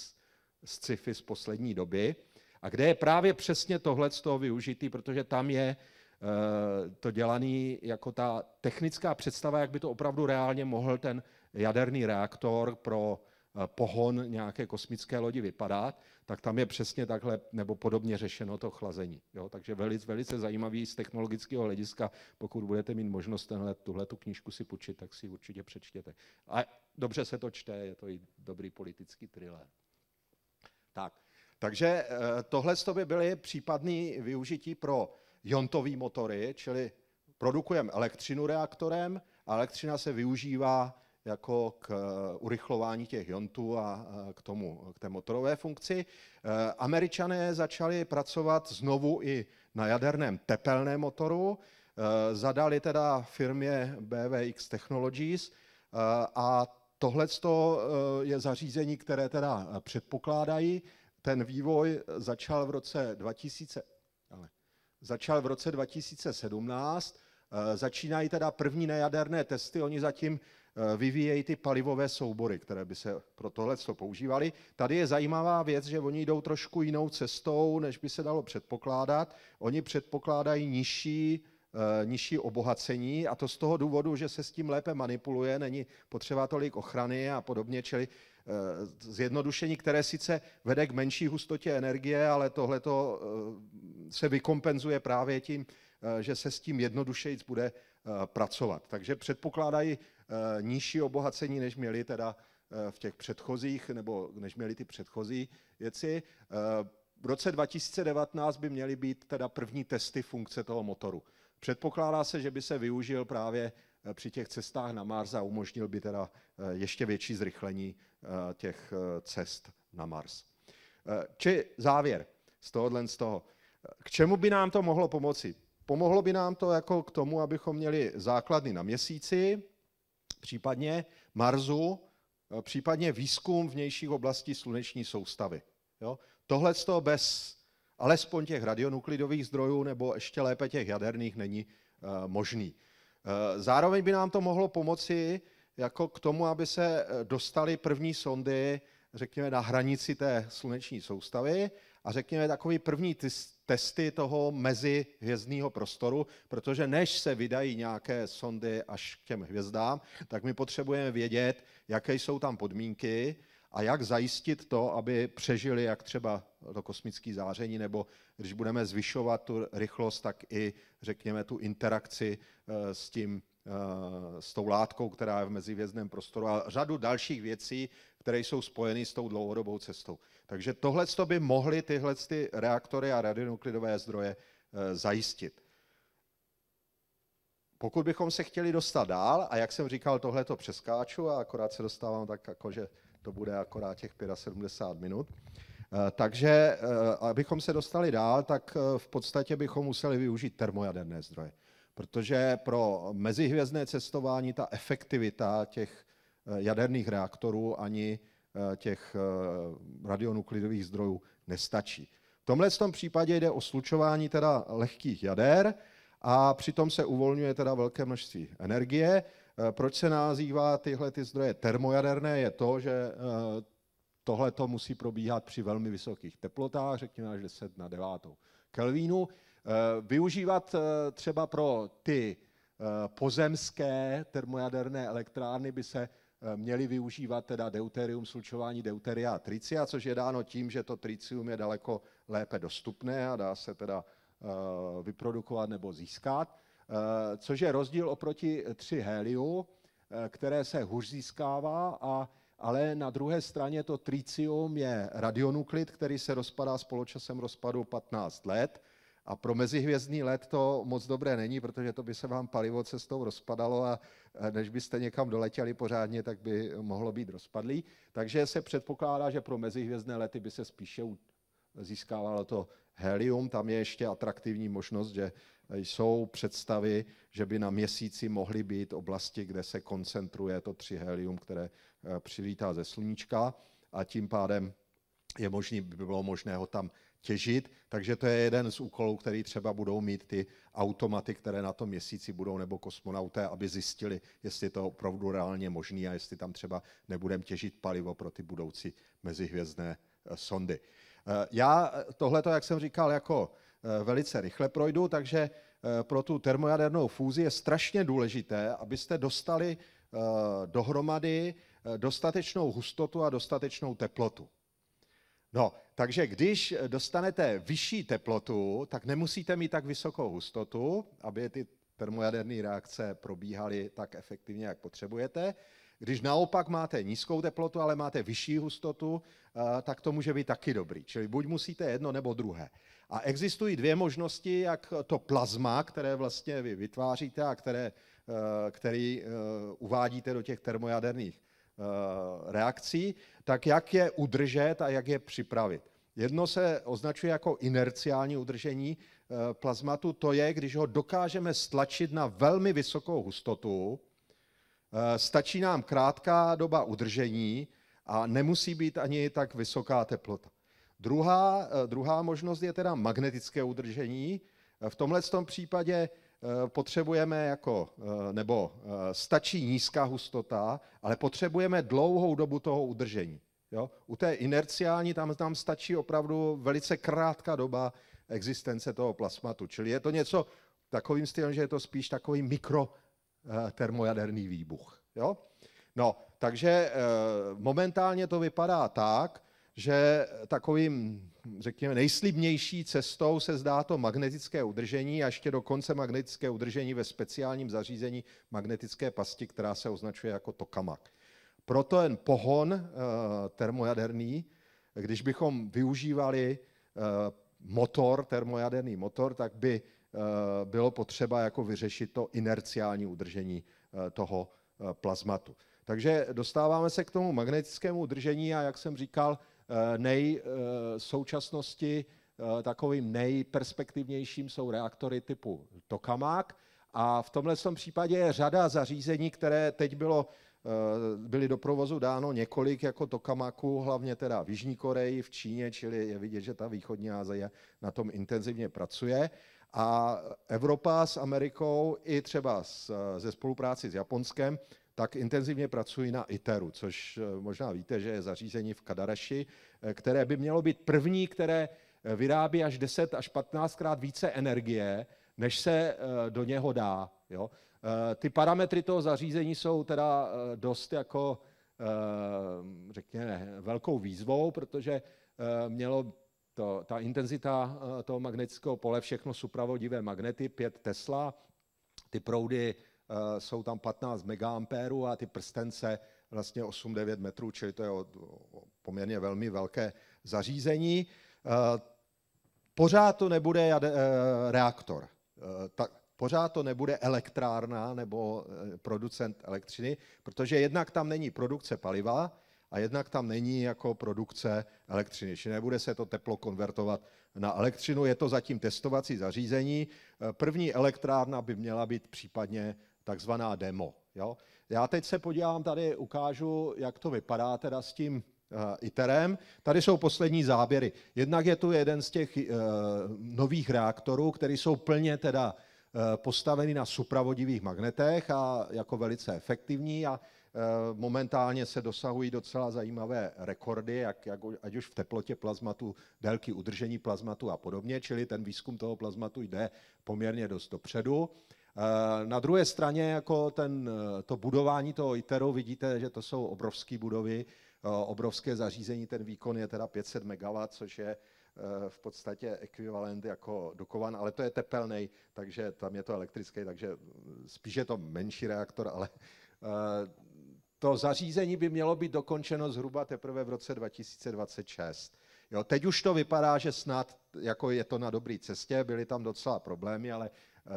sci-fi z poslední doby. A kde je právě přesně tohle z toho využitý, protože tam je eh, to dělaný jako ta technická představa, jak by to opravdu reálně mohl ten jaderný reaktor pro Eh, pohon nějaké kosmické lodi vypadá, tak tam je přesně takhle nebo podobně řešeno to chlazení. Jo? Takže velice, velice zajímavý z technologického hlediska, pokud budete mít možnost tenhle, tuhle tu knížku si počít, tak si určitě přečtěte. A dobře se to čte, je to i dobrý politický thriller. Tak, takže eh, tohle by byly případné využití pro jontové motory, čili produkujeme elektřinu reaktorem a elektřina se využívá jako k eh, urychlování těch jontů a eh, k, tomu, k té motorové funkci. Eh, Američané začali pracovat znovu i na jaderném tepelném motoru, zadali teda firmě BVX Technologies a tohle je zařízení, které teda předpokládají. Ten vývoj začal v roce 2000, ale, začal v roce 2017, Začínají teda první nejaderné testy, oni zatím Eh, vyvíjejí ty palivové soubory, které by se pro tohle používaly. Tady je zajímavá věc, že oni jdou trošku jinou cestou, než by se dalo předpokládat. Oni předpokládají nižší eh, nižší obohacení a to z toho důvodu, že se s tím lépe manipuluje, není potřeba tolik ochrany a podobně, čili eh, zjednodušení, které sice vede k menší hustotě energie, ale tohle se vykompenzuje právě tím, že se s tím jednodušejíc bude pracovat. Takže předpokládají Eh, nižší obohacení, než měli teda eh, v těch předchozích, nebo než měli ty předchozí věci. Eh, v roce 2019 by měly být teda první testy funkce toho motoru. Předpokládá se, že by se využil právě při těch cestách na Mars a umožnil by teda ještě větší zrychlení těch cest na Mars. Či závěr z tohohle z toho. K čemu by nám to mohlo pomoci? Pomohlo by nám to jako k tomu, abychom měli základny na měsíci, případně Marsu, eh, případně výzkum vnějších oblastí sluneční soustavy. Tohle z toho bez alespoň těch radionuklidových zdrojů nebo ještě lépe těch jaderných není eh, možný. Eh, zároveň by nám to mohlo pomoci jako k tomu, aby se dostaly první sondy, řekněme, na hranici té sluneční soustavy, a řekněme takový první testy toho hvězdního prostoru, protože než se vydají nějaké sondy až k těm hvězdám, tak my potřebujeme vědět, jaké jsou tam podmínky a jak zajistit to, aby přežili jak třeba to kosmické záření, nebo když budeme zvyšovat tu rychlost, tak i řekněme tu interakci eh, s tím eh, s tou látkou, která je v mezivězném prostoru a řadu dalších věcí, které jsou spojeny s tou dlouhodobou cestou. Takže tohle by mohly tyhle ty reaktory a radionuklidové zdroje eh, zajistit. Pokud bychom se chtěli dostat dál, a jak jsem říkal, tohle to přeskáču a akorát se dostávám tak, jako, že to bude akorát těch 75 minut, eh, takže eh, abychom se dostali dál, tak v podstatě bychom museli využít termojaderné zdroje. Protože pro mezihvězdné cestování ta efektivita těch jaderných reaktorů ani Eh, těch eh, radionuklidových zdrojů nestačí. V tomhle tom případě jde o slučování teda lehkých jader a přitom se uvolňuje teda velké množství energie. Eh, proč se nazývá tyhle ty zdroje termojaderné je to, že tohle to musí probíhat při velmi vysokých teplotách, řekněme až 10 na 9 kelvínu. Využívat třeba pro ty pozemské termojaderné elektrárny by se Eh, měli využívat teda deuterium, slučování deuteria a tricia, což je dáno tím, že to tricium je daleko lépe dostupné a dá se teda eh, vyprodukovat nebo získat, eh, což je rozdíl oproti tři heliu, které se hůř získává, a, ale na druhé straně to tricium je radionuklid, který se rozpadá spoločasem rozpadu 15 let a pro mezihvězdný let to moc dobré není, protože to by se vám palivo cestou rozpadalo a než byste někam doletěli pořádně, tak by mohlo být rozpadlý. Takže se předpokládá, že pro mezihvězdné lety by se spíše získávalo to helium. Tam je ještě atraktivní možnost, že jsou představy, že by na měsíci mohly být oblasti, kde se koncentruje to tři helium, které e, přilítá ze sluníčka a tím pádem je možný, by bylo možné ho tam těžit, takže to je jeden z úkolů, který třeba budou mít ty automaty, které na tom měsíci budou, nebo kosmonauté, aby zjistili, jestli to opravdu reálně možné a jestli tam třeba nebudeme těžit palivo pro ty budoucí mezihvězdné eh, sondy. Eh, já eh, tohle, jak jsem říkal, jako velice rychle projdu, takže pro tu termojadernou fúzi je strašně důležité, abyste dostali dohromady dostatečnou hustotu a dostatečnou teplotu. No, takže když dostanete vyšší teplotu, tak nemusíte mít tak vysokou hustotu, aby ty termojaderné reakce probíhaly tak efektivně, jak potřebujete. Když naopak máte nízkou teplotu, ale máte vyšší hustotu, eh, tak to může být taky dobrý. Čili buď musíte jedno nebo druhé. A existují dvě možnosti, jak to plazma, které vlastně vy vytváříte a které, eh, který eh, uvádíte do těch termojaderných reakcí, tak jak je udržet a jak je připravit. Jedno se označuje jako inerciální udržení eh, plazmatu, to je, když ho dokážeme stlačit na velmi vysokou hustotu, eh, stačí nám krátká doba udržení a nemusí být ani tak vysoká teplota. Druhá, eh, druhá možnost je teda magnetické udržení. V tomhle tom případě potřebujeme jako, nebo stačí nízká hustota, ale potřebujeme dlouhou dobu toho udržení. Jo? U té inerciální tam, tam stačí opravdu velice krátká doba existence toho plasmatu. Čili je to něco takovým stylem, že je to spíš takový mikrotermojaderný eh, výbuch. Jo? No, takže eh, momentálně to vypadá tak, že takovým, řekněme, nejslibnější cestou se zdá to magnetické udržení a ještě dokonce magnetické udržení ve speciálním zařízení magnetické pasti, která se označuje jako tokamak. Proto ten pohon eh, termojaderný, když bychom využívali eh, motor, termojaderný motor, tak by eh, bylo potřeba jako vyřešit to inerciální udržení toho plazmatu. Takže dostáváme se k tomu magnetickému udržení a jak jsem říkal, nej současnosti takovým nejperspektivnějším jsou reaktory typu tokamak a v tomhle případě je řada zařízení, které teď bylo Eh, byly do provozu dáno několik jako tokamaků, hlavně teda v Jižní Koreji, v Číně, čili je vidět, že ta východní Asie na tom intenzivně pracuje. A Evropa s Amerikou i třeba s ze spolupráci s Japonskem tak intenzivně pracují na ITERu, což eh, možná víte, že je zařízení v Kadaraši, eh, které by mělo být první, které vyrábí až 10 až 15 krát více energie, než se do něho dá. Jo? Eh, ty parametry toho zařízení jsou teda eh, dost jako, eh, řekněme, velkou výzvou, protože mělo to, ta intenzita toho magnetického pole, všechno supravodivé magnety, 5 Tesla, ty proudy jsou tam 15 MA a ty prstence vlastně 8-9 metrů, čili to je poměrně velmi velké zařízení. Pořád to nebude reaktor. Pořád to nebude elektrárna nebo eh, producent elektřiny, protože jednak tam není produkce paliva a jednak tam není jako produkce elektřiny. Čili nebude se to teplo konvertovat na elektřinu. Je to zatím testovací zařízení. Eh, první elektrárna by měla být případně takzvaná demo. Jo? Já teď se podívám, tady ukážu, jak to vypadá teda s tím eh, ITERem. Tady jsou poslední záběry. Jednak je tu jeden z těch nových reaktorů, které jsou plně teda Eh, postavený na supravodivých magnetech a jako velice efektivní a eh, momentálně se dosahují docela zajímavé rekordy, jak, jak, ať už v teplotě plazmatu, délky udržení plazmatu a podobně, čili ten výzkum toho plazmatu jde poměrně dost dopředu. Eh, na druhé straně jako ten, to budování toho ITERu, vidíte, že to jsou obrovské budovy, obrovské zařízení, ten výkon je teda 500 MW, což je Eh, v podstatě ekvivalent jako dokovan, ale to je tepelný, takže tam je to elektrický, takže eh, spíš je to menší reaktor, ale eh, to zařízení by mělo být dokončeno zhruba teprve v roce 2026. Jo, teď už to vypadá, že snad jako je to na dobré cestě, byly tam docela problémy, ale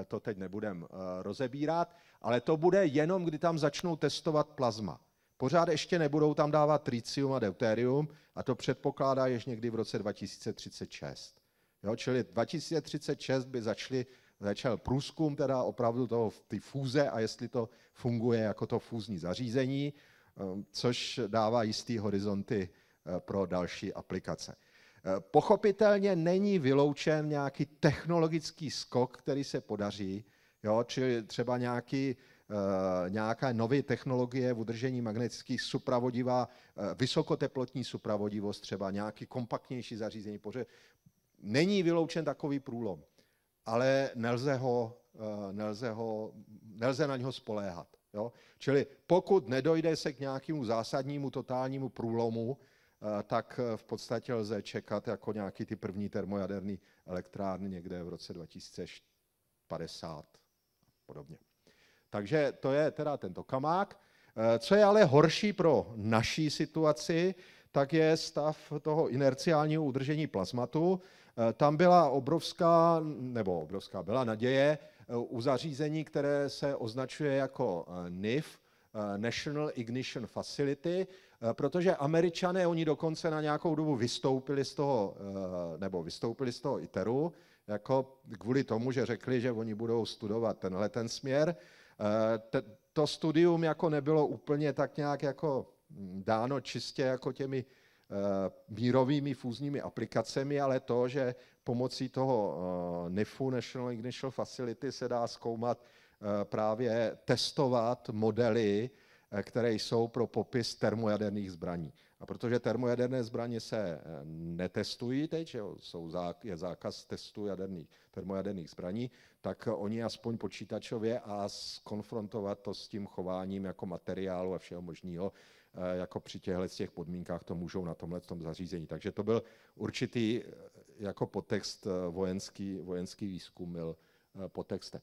to teď nebudem rozebírat, ale to bude jenom, kdy tam začnou testovat plazma. Pořád ještě nebudou tam dávat tritium a deuterium a to předpokládá ještě někdy v roce 2036. Jo, čili 2036 by začali, začal průzkum teda opravdu toho, ty fúze a jestli to funguje jako to fúzní zařízení, ehm, což dává jistý horizonty eh, pro další aplikace. Eh, pochopitelně není vyloučen nějaký technologický skok, který se podaří, jo, čili třeba nějaký Eh, nějaké nové technologie v udržení magnetických supravodiva, eh, vysokoteplotní supravodivost, třeba nějaký kompaktnější zařízení. Pořád není vyloučen takový průlom, ale nelze, ho, eh, nelze, ho, nelze na něho spoléhat. Jo? Čili pokud nedojde se k nějakému zásadnímu totálnímu průlomu, tak v podstatě lze čekat jako nějaký ty první termojaderný elektrárny někde v roce 2050 a podobně. Takže to je teda tento kamák. Eh, co je ale horší pro naší situaci, tak je stav toho inerciálního udržení plazmatu. Eh, tam byla obrovská, nebo obrovská byla naděje eh, u zařízení, které se označuje jako NIF, National Ignition Facility, protože američané, oni dokonce na nějakou dobu vystoupili z toho, nebo vystoupili z toho ITERu, jako kvůli tomu, že řekli, že oni budou studovat tenhle ten směr, Eh, to studium jako nebylo úplně tak nějak jako hm, dáno čistě jako těmi eh, mírovými fúzními aplikacemi, ale to, že pomocí toho eh, NIFu, National Ignition Facility, se dá zkoumat právě testovat modely, které jsou pro popis termojaderných zbraní. A protože termojaderné zbraně se eh, netestují teď, že jsou zá, je zákaz testu jaderných, termojaderných zbraní, tak oni aspoň počítačově a skonfrontovat to s tím chováním jako materiálu a všeho možného, eh, jako při těchto těch podmínkách to můžou na tomhle tom zařízení. Takže to byl určitý eh, jako podtext vojenský, vojenský výzkum byl podtextem.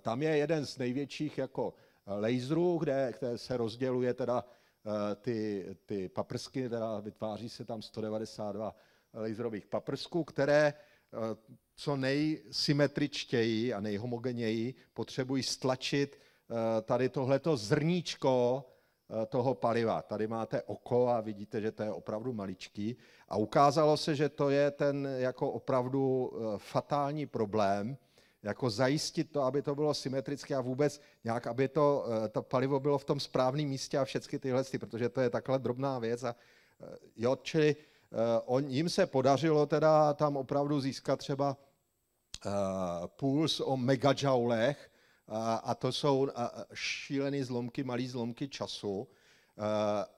Tam je jeden z největších jako laserů, kde, kde se rozděluje teda Eh, ty, ty paprsky, teda vytváří se tam 192 laserových paprsků, které eh, co nejsymetričtěji a nejhomogeněji potřebují stlačit eh, tady tohleto zrníčko toho paliva. Tady máte oko a vidíte, že to je opravdu maličký. A ukázalo se, že to je ten jako opravdu fatální problém, jako zajistit to, aby to bylo symetrické a vůbec nějak, aby to, eh, to palivo bylo v tom správném místě a všechny tyhle, protože to je takhle drobná věc. A, eh, jo, čili eh, on, jim se podařilo teda tam opravdu získat třeba uh, puls o megajoulech, a, a to jsou šílené zlomky, malé zlomky času.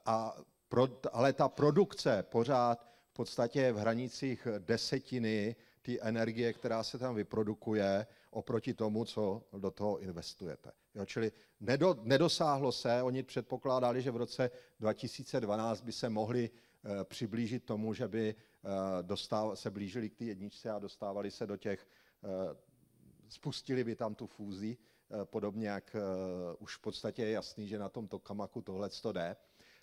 A pro, ale ta produkce pořád v podstatě v hranicích desetiny té energie, která se tam vyprodukuje, oproti tomu, co do toho investujete. Jo, čili nedo, nedosáhlo se, oni předpokládali, že v roce 2012 by se mohli uh, přiblížit tomu, že by uh, eh, dostáv, se blížili k té jedničce a dostávali se do těch, uh, spustili by tam tu fúzi, uh, podobně jak uh, už v podstatě je jasný, že na tom kamaku tohle to jde,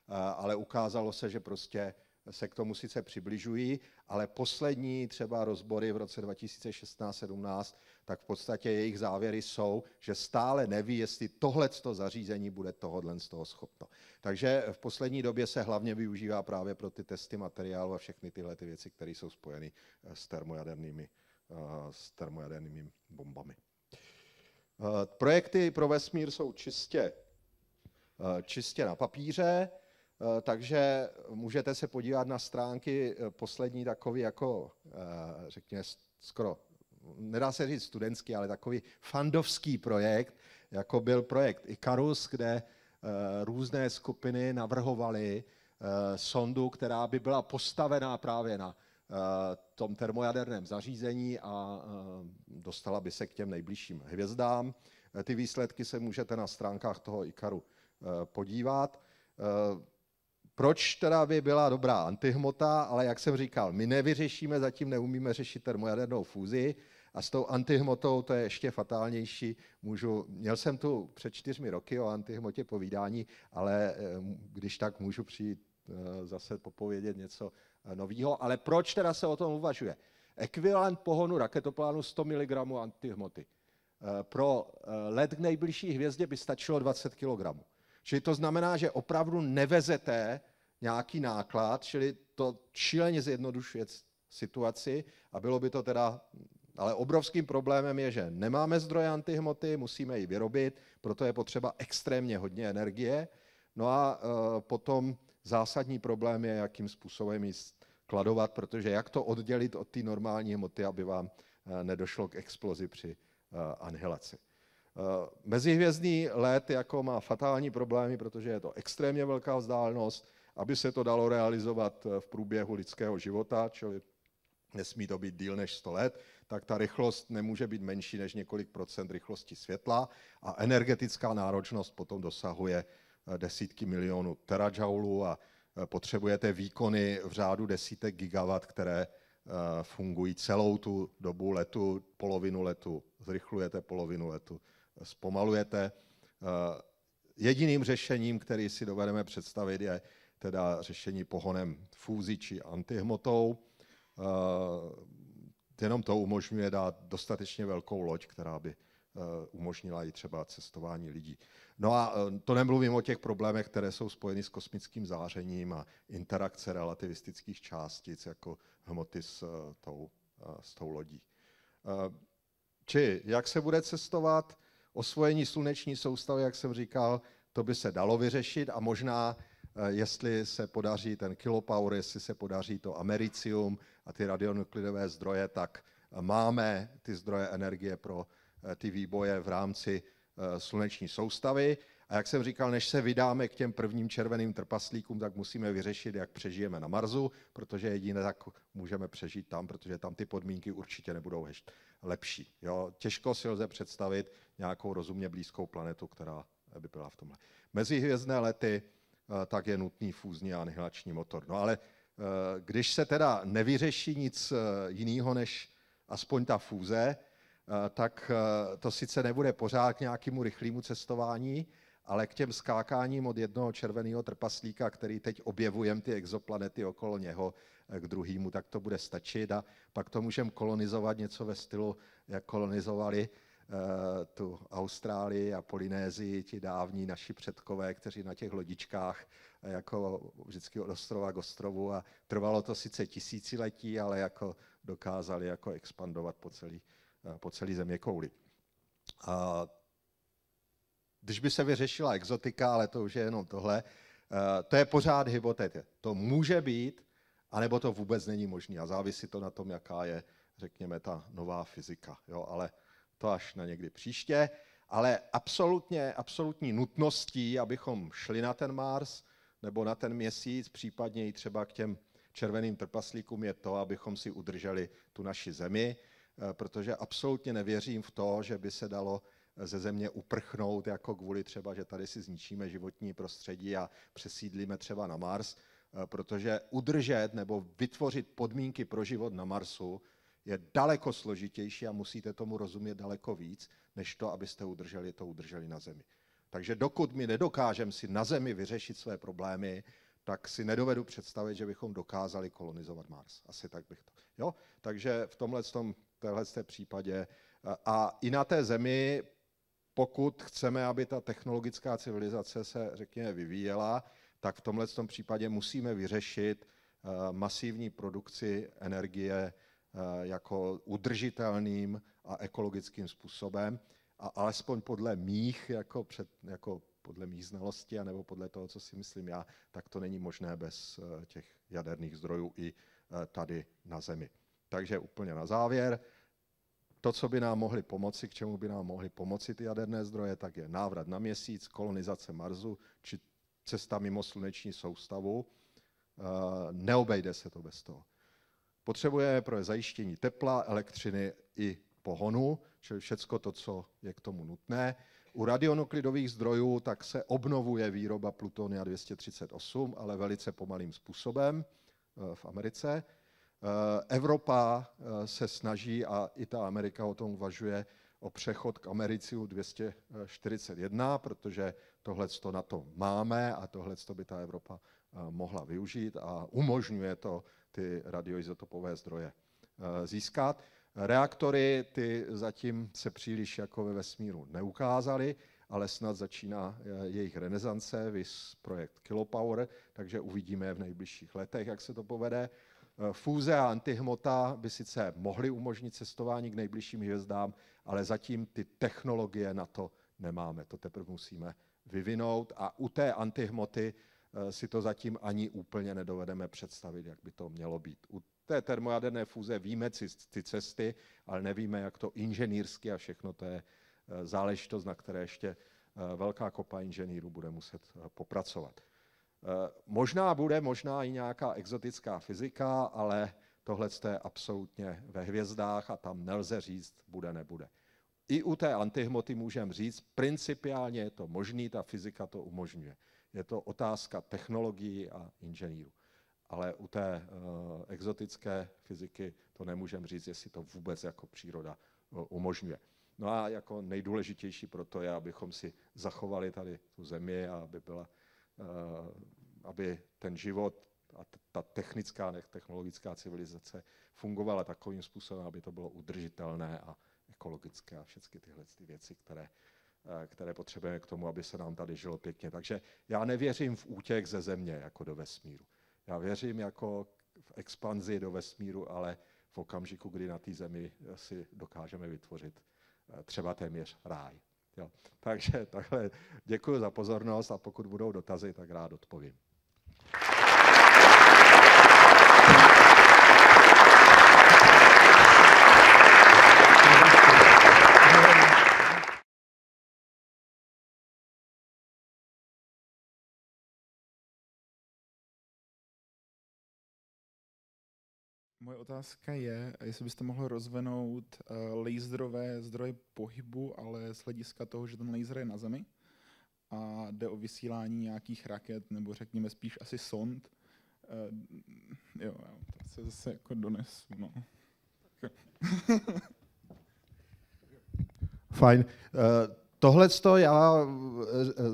uh, ale ukázalo se, že prostě se k tomu sice přibližují, ale poslední třeba rozbory v roce 2016-17, tak v podstatě jejich závěry jsou, že stále neví, jestli tohle zařízení bude tohodle z toho schopno. Takže v poslední době se hlavně využívá právě pro ty testy materiálu a všechny tyhle ty věci, které jsou spojeny eh, s termojadernými, eh, s termojadernými bombami. Eh, projekty pro vesmír jsou čistě, čistě na papíře, Eh, takže můžete se podívat na stránky eh, poslední takový jako, eh, řekněme, skoro, nedá se říct studentský, ale takový fandovský projekt, jako byl projekt Icarus, kde různé skupiny navrhovaly sondu, která by byla postavená právě na tom termojaderném zařízení a dostala by se k těm nejbližším hvězdám. Ty výsledky se můžete na stránkách toho Ikaru podívat proč teda by byla dobrá antihmota, ale jak jsem říkal, my nevyřešíme, zatím neumíme řešit termojadernou fúzi a s tou antihmotou to je ještě fatálnější. Můžu, měl jsem tu před čtyřmi roky o antihmotě povídání, ale eh, když tak můžu přijít eh, zase popovědět něco eh, nového. Ale proč teda se o tom uvažuje? Ekvivalent pohonu raketoplánu 100 mg antihmoty. Pro let k nejbližší hvězdě by stačilo 20 kg. Čili to znamená, že opravdu nevezete nějaký náklad, čili to šíleně zjednodušuje situaci a bylo by to teda, ale obrovským problémem je, že nemáme zdroje antihmoty, musíme ji vyrobit, proto je potřeba extrémně hodně energie. No a e, potom zásadní problém je, jakým způsobem ji skladovat, protože jak to oddělit od té normální hmoty, aby vám e, nedošlo k explozi při e, anhelaci. Eh, mezihvězdný let jako má fatální problémy, protože je to extrémně velká vzdálenost, aby se to dalo realizovat eh, v průběhu lidského života, čili nesmí to být díl než 100 let, tak ta rychlost nemůže být menší než několik procent rychlosti světla a energetická náročnost potom dosahuje eh, desítky milionů terajoulů a potřebujete výkony v řádu desítek gigawatt, které fungují celou tu dobu letu, polovinu letu, zrychlujete polovinu letu zpomalujete. Eh, jediným řešením, který si dovedeme představit, je teda řešení pohonem fúzi či antihmotou. Eh, jenom to umožňuje dát dostatečně velkou loď, která by eh, umožnila i třeba cestování lidí. No a to nemluvím o těch problémech, které jsou spojeny s kosmickým zářením a interakce relativistických částic jako hmoty s tou, s tou lodí. Či jak se bude cestovat? Osvojení sluneční soustavy, jak jsem říkal, to by se dalo vyřešit a možná, eh, jestli se podaří ten kilopower, jestli se podaří to americium a ty radionuklidové zdroje, tak eh, máme ty zdroje energie pro eh, ty výboje v rámci sluneční soustavy. A jak jsem říkal, než se vydáme k těm prvním červeným trpaslíkům, tak musíme vyřešit, jak přežijeme na Marsu, protože jedině tak můžeme přežít tam, protože tam ty podmínky určitě nebudou lepší. Jo? Těžko si lze představit nějakou rozumně blízkou planetu, která by byla v tomhle. hvězdné lety, eh, tak je nutný fúzní a anihilační motor. No ale eh, když se teda nevyřeší nic eh, jiného než aspoň ta fúze, tak to sice nebude pořád k nějakému rychlému cestování, ale k těm skákáním od jednoho červeného trpaslíka, který teď objevujeme ty exoplanety okolo něho, eh, k druhému, tak to bude stačit a pak to můžeme kolonizovat něco ve stylu, jak kolonizovali eh, tu Austrálii a Polynézii, ti dávní naši předkové, kteří na těch lodičkách eh, jako vždycky od ostrova k ostrovu a trvalo to sice tisíciletí, ale jako dokázali jako expandovat po celý, po celý země kouli. A když by se vyřešila exotika, ale to už je jenom tohle, eh, to je pořád hypotéza. To může být, anebo to vůbec není možné. A závisí to na tom, jaká je, řekněme, ta nová fyzika. Jo, ale to až na někdy příště. Ale absolutně, absolutní nutností, abychom šli na ten Mars nebo na ten měsíc, případně i třeba k těm červeným trpaslíkům, je to, abychom si udrželi tu naši zemi, eh, protože absolutně nevěřím v to, že by se dalo ze země uprchnout, jako kvůli třeba, že tady si zničíme životní prostředí a přesídlíme třeba na Mars, eh, protože udržet nebo vytvořit podmínky pro život na Marsu je daleko složitější a musíte tomu rozumět daleko víc, než to, abyste udrželi to udrželi na Zemi. Takže dokud my nedokážeme si na Zemi vyřešit své problémy, tak si nedovedu představit, že bychom dokázali kolonizovat Mars. Asi tak bych to. Jo? Takže v tomhle, tom, téhle případě eh, a i na té Zemi pokud chceme, aby ta technologická civilizace se, řekněme, vyvíjela, tak v tomhle tom případě musíme vyřešit eh, masivní produkci energie eh, jako udržitelným a ekologickým způsobem. A alespoň podle mých, jako, před, jako podle mých znalostí, nebo podle toho, co si myslím já, tak to není možné bez eh, těch jaderných zdrojů i tady na Zemi. Takže úplně na závěr. To, co by nám mohly pomoci, k čemu by nám mohly pomoci ty jaderné zdroje, tak je návrat na měsíc, kolonizace Marsu či cesta mimo sluneční soustavu. Eh, neobejde se to bez toho. Potřebujeme pro zajištění tepla, elektřiny i pohonu, čili všecko to, co je k tomu nutné. U radionuklidových zdrojů tak se obnovuje výroba plutonia 238, ale velice pomalým způsobem eh, v Americe. Eh, Evropa eh, se snaží, a i ta Amerika o tom uvažuje, o přechod k Americiu 241, protože tohle na to máme a tohle by ta Evropa eh, mohla využít a umožňuje to ty radioizotopové zdroje získat. Reaktory ty zatím se příliš jako ve vesmíru neukázaly, ale snad začíná jejich renesance, vys projekt Kilopower, takže uvidíme v nejbližších letech, jak se to povede. Eh, fúze a antihmota by sice mohly umožnit cestování k nejbližším hvězdám, ale zatím ty technologie na to nemáme. To teprve musíme vyvinout a u té antihmoty eh, si to zatím ani úplně nedovedeme představit, jak by to mělo být. U té termojaderné fúze víme ty cesty, ale nevíme, jak to inženýrsky a všechno to je eh, záležitost, na které ještě velká kopa inženýrů bude muset popracovat. Eh, možná bude, možná i nějaká exotická fyzika, ale tohle je absolutně ve hvězdách a tam nelze říct, bude, nebude. I u té antihmoty můžeme říct, principiálně je to možný, ta fyzika to umožňuje. Je to otázka technologií a inženýrů. Ale u té uh, exotické fyziky to nemůžeme říct, jestli to vůbec jako příroda uh, umožňuje. No a jako nejdůležitější proto je, abychom si zachovali tady tu zemi a aby byla Eh, aby ten život a ta technická, technologická civilizace fungovala takovým způsobem, aby to bylo udržitelné a ekologické a všechny tyhle ty věci, které, eh, které potřebujeme k tomu, aby se nám tady žilo pěkně. Takže já nevěřím v útěk ze země jako do vesmíru. Já věřím jako v expanzi do vesmíru, ale v okamžiku, kdy na té zemi si dokážeme vytvořit eh, třeba téměř ráj. Jo. Takže takhle děkuji za pozornost a pokud budou dotazy, tak rád odpovím. otázka je, jestli byste mohl rozvenout uh, laserové zdroje pohybu, ale z hlediska toho, že ten laser je na Zemi a jde o vysílání nějakých raket, nebo řekněme spíš asi sond. Uh, jo, to se zase jako donesu. No. <laughs> Fajn. Uh, eh, Tohle já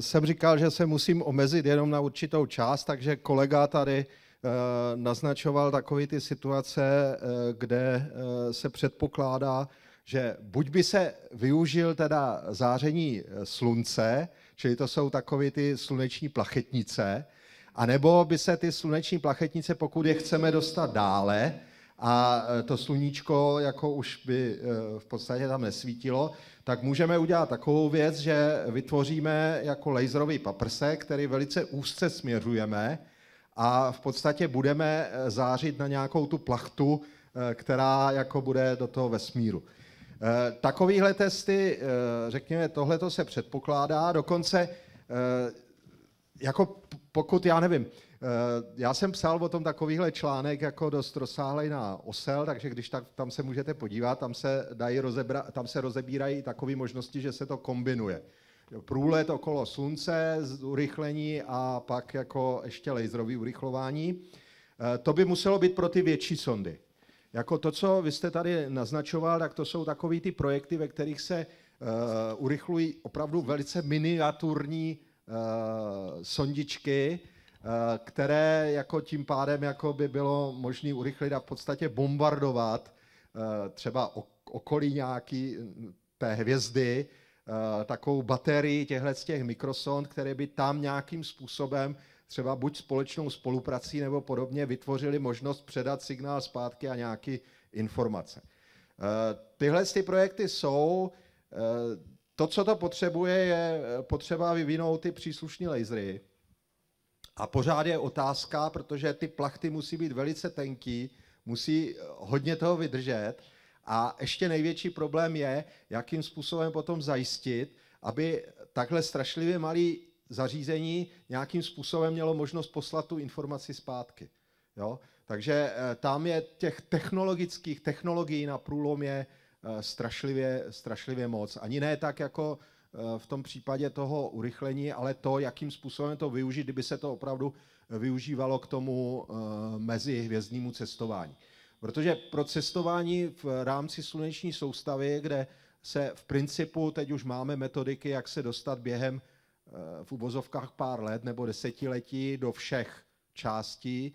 jsem říkal, že se musím omezit jenom na určitou část, takže kolega tady Eh, naznačoval takové ty situace, eh, kde eh, se předpokládá, že buď by se využil teda záření slunce, čili to jsou takové ty sluneční plachetnice, anebo by se ty sluneční plachetnice, pokud je chceme dostat dále, a to sluníčko jako už by v podstatě tam nesvítilo, tak můžeme udělat takovou věc, že vytvoříme jako laserový paprsek, který velice úzce směřujeme a v podstatě budeme eh, zářit na nějakou tu plachtu, eh, která jako bude do toho vesmíru. Eh, takovýhle testy, řekněme, tohleto se předpokládá, dokonce jako pokud, já nevím, já jsem psal o tom takovýhle článek jako dost rozsáhlej na osel, takže když tak, tam se můžete podívat, tam se, dají rozebra, tam se rozebírají takové možnosti, že se to kombinuje průlet okolo slunce, urychlení a pak jako ještě laserové urychlování. Eh, to by muselo být pro ty větší sondy. Jako to, co vy jste tady naznačoval, tak to jsou takové ty projekty, ve kterých se uh, urychlují opravdu velice miniaturní uh, sondičky, uh, které jako tím pádem jako by bylo možné urychlit a v podstatě bombardovat uh, třeba okolí nějaký té hvězdy, Eh, takovou baterii těchto z těch mikrosond, které by tam nějakým způsobem třeba buď společnou spoluprací nebo podobně vytvořili možnost předat signál zpátky a nějaké informace. Eh, tyhle ty projekty jsou, eh, to, co to potřebuje, je potřeba vyvinout ty příslušné lasery. A pořád je otázka, protože ty plachty musí být velice tenký, musí hodně toho vydržet a ještě největší problém je, jakým způsobem potom zajistit, aby takhle strašlivě malý zařízení nějakým způsobem mělo možnost poslat tu informaci zpátky. Jo? Takže eh, tam je těch technologických technologií na průlomě eh, strašlivě, strašlivě moc. Ani ne tak jako eh, v tom případě toho urychlení, ale to, jakým způsobem to využít, kdyby se to opravdu využívalo k tomu mezihvězdnímu cestování. Protože pro cestování v rámci sluneční soustavy, kde se v principu teď už máme metodiky, jak se dostat během eh, v uvozovkách pár let nebo desetiletí do všech částí,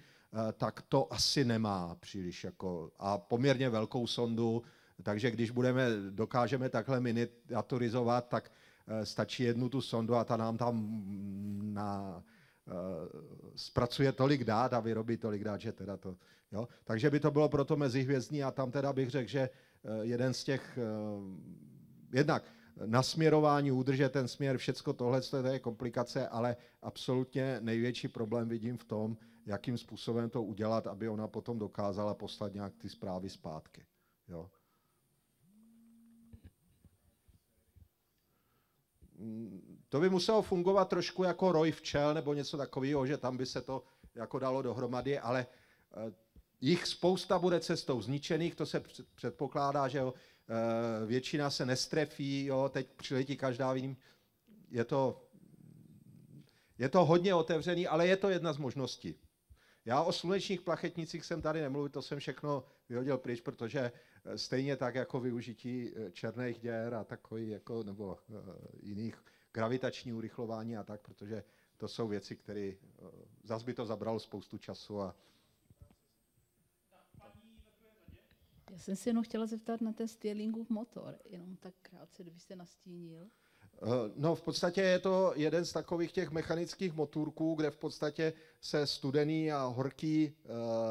eh, tak to asi nemá příliš jako a poměrně velkou sondu, takže když budeme, dokážeme takhle miniaturizovat, tak eh, stačí jednu tu sondu a ta nám tam na, Eh, zpracuje tolik dát a vyrobí tolik dát, že teda to, jo. Takže by to bylo proto mezihvězdní a tam teda bych řekl, že eh, jeden z těch, eh, jednak nasměrování, udržet ten směr, všecko tohle to je komplikace, ale absolutně největší problém vidím v tom, jakým způsobem to udělat, aby ona potom dokázala poslat nějak ty zprávy zpátky. Jo. Mm to by muselo fungovat trošku jako roj včel nebo něco takového, že tam by se to jako dalo dohromady, ale eh, jich spousta bude cestou zničených, to se předpokládá, že jo, eh, většina se nestrefí, jo, teď přiletí každá vím. Je to, je to hodně otevřený, ale je to jedna z možností. Já o slunečních plachetnicích jsem tady nemluvil, to jsem všechno vyhodil pryč, protože eh, stejně tak jako využití černých děr a takových jako, nebo uh, jiných gravitační urychlování a tak, protože to jsou věci, které eh, zas by to zabralo spoustu času a, Já jsem si jenom chtěla zeptat na ten Stirlingův motor, jenom tak krátce, kdybyste nastínil. Eh, no v podstatě je to jeden z takových těch mechanických motorků, kde v podstatě se studený a horký eh,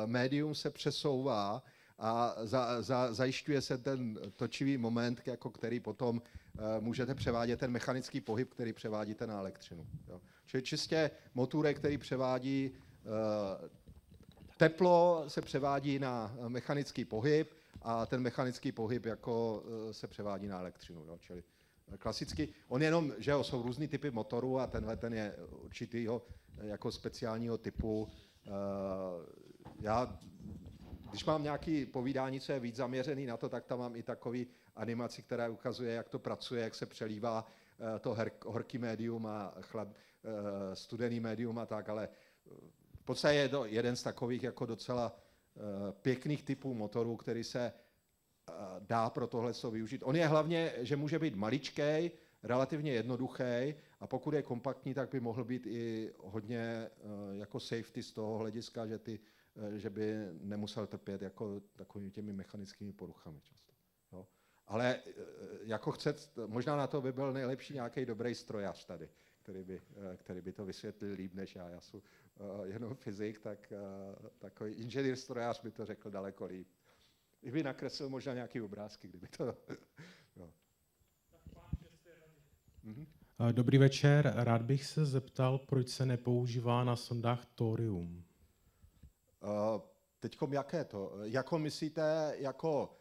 médium se přesouvá a za, za, zajišťuje se ten točivý moment, jako který potom Eh, můžete převádět ten mechanický pohyb, který převádíte na elektřinu. Jo. Čili čistě motore, který převádí eh, teplo, se převádí na mechanický pohyb a ten mechanický pohyb jako eh, se převádí na elektřinu. Jo. Čili klasicky, on jenom, že jo, jsou různý typy motorů a tenhle ten je určitýho jako speciálního typu. Já když mám nějaké povídání, co je víc zaměřený na to, tak tam mám i takový animaci, která ukazuje, jak to pracuje, jak se přelívá eh, to horký médium a chlad, eh, studený médium a tak, ale eh, v podstatě je to jeden z takových jako docela pěkných typů motorů, který se dá pro tohle využít. On je hlavně, že může být maličký, relativně jednoduchý a pokud je kompaktní, tak by mohl být i hodně jako safety z toho hlediska, že ty Eh, že by nemusel trpět jako takovými těmi mechanickými poruchami často. Jo? Ale eh, jako chce, možná na to by byl nejlepší nějaký dobrý strojař tady, který by, eh, který by to vysvětlil líp než já. Já jsem jenom fyzik, tak takový inženýr strojař by to řekl daleko líp. I by nakreslil možná nějaké obrázky, kdyby to... <laughs> jo. Mhm. Dobrý večer. Rád bych se zeptal, proč se nepoužívá na sondách thorium? Eh, teď jaké to? Jako myslíte, jako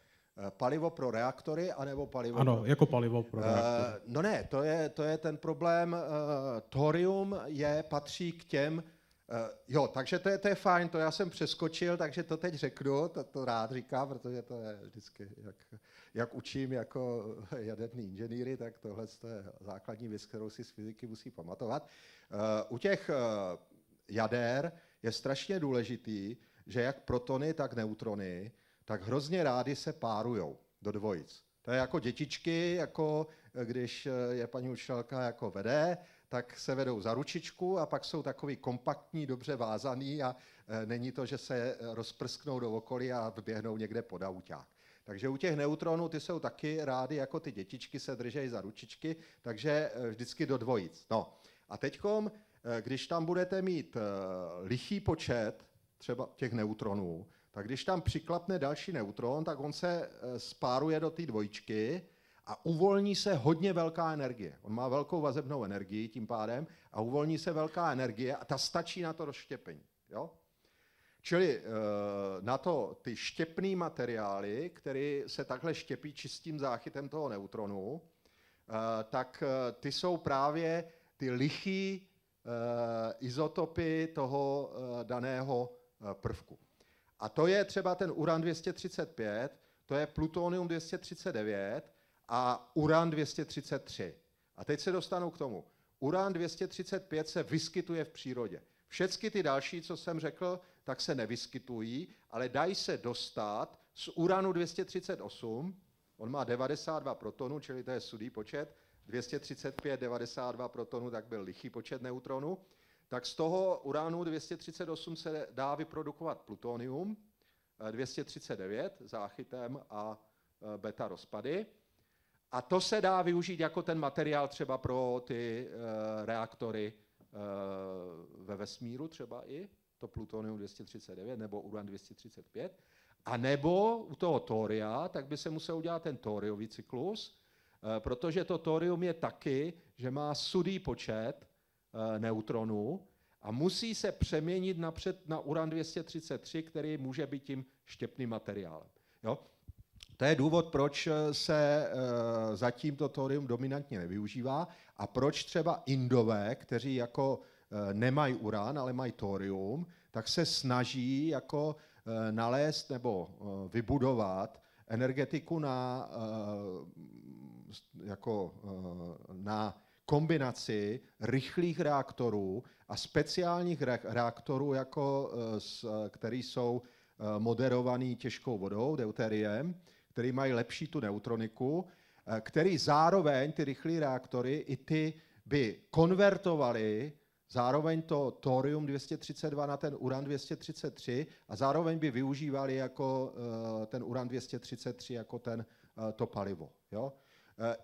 eh, palivo pro reaktory, anebo palivo Ano, pro... jako palivo pro eh, reaktory. No ne, to je, to je ten problém. Thorium je, patří k těm, jo, takže to je, to je fajn, to já jsem přeskočil, takže to teď řeknu, to, to rád říkám, protože to je vždycky, jak, jak učím jako <laughs> jaderný inženýry, tak tohle je základní věc, kterou si z fyziky musí pamatovat. U těch jader, je strašně důležitý, že jak protony, tak neutrony, tak hrozně rádi se párujou do dvojic. To je jako dětičky, jako eh, když eh, je paní učitelka jako vede, tak se vedou za ručičku a pak jsou takový kompaktní, dobře vázaný a eh, není to, že se rozprsknou do okolí a vběhnou někde pod auták. Takže u těch neutronů ty jsou taky rádi, jako ty dětičky se držejí za ručičky, takže vždycky do dvojic. No. A teďkom Eh, když tam budete mít eh, lichý počet třeba těch neutronů, tak když tam přiklapne další neutron, tak on se eh, spáruje do té dvojčky a uvolní se hodně velká energie. On má velkou vazebnou energii tím pádem a uvolní se velká energie a ta stačí na to rozštěpení. Jo? Čili na to ty štěpný materiály, které se takhle štěpí čistým záchytem toho neutronu, tak ty jsou právě ty lichý Eh, izotopy toho eh, daného eh, prvku. A to je třeba ten uran 235, to je plutonium 239 a uran 233. A teď se dostanu k tomu. Uran 235 se vyskytuje v přírodě. Všechny ty další, co jsem řekl, tak se nevyskytují, ale dají se dostat z uranu 238, on má 92 protonů, čili to je sudý počet, 235, 92 protonů, tak byl lichý počet neutronů, tak z toho uránu 238 se dá vyprodukovat plutonium, 239 eh, záchytem a eh, beta rozpady. A to se dá využít jako ten materiál třeba pro ty eh, reaktory ve vesmíru třeba i, to plutonium 239 nebo uran 235. A nebo u toho tória, tak by se musel udělat ten tóriový cyklus, Eh, protože to thorium je taky, že má sudý počet eh, neutronů a musí se přeměnit napřed na uran 233, který může být tím štěpným materiálem. Jo? To je důvod, proč eh, se zatím to thorium dominantně nevyužívá a proč třeba Indové, kteří jako nemají uran, ale mají thorium, tak se snaží jako nalézt nebo vybudovat energetiku na jako eh, na kombinaci rychlých reaktorů a speciálních reaktorů, jako, eh, který jsou eh, moderovaný těžkou vodou, deuteriem, který mají lepší tu neutroniku, který zároveň ty rychlé reaktory i ty by konvertovaly zároveň to thorium 232 na ten uran 233 a zároveň by využívali jako ten uran 233 jako ten, to palivo. Jo?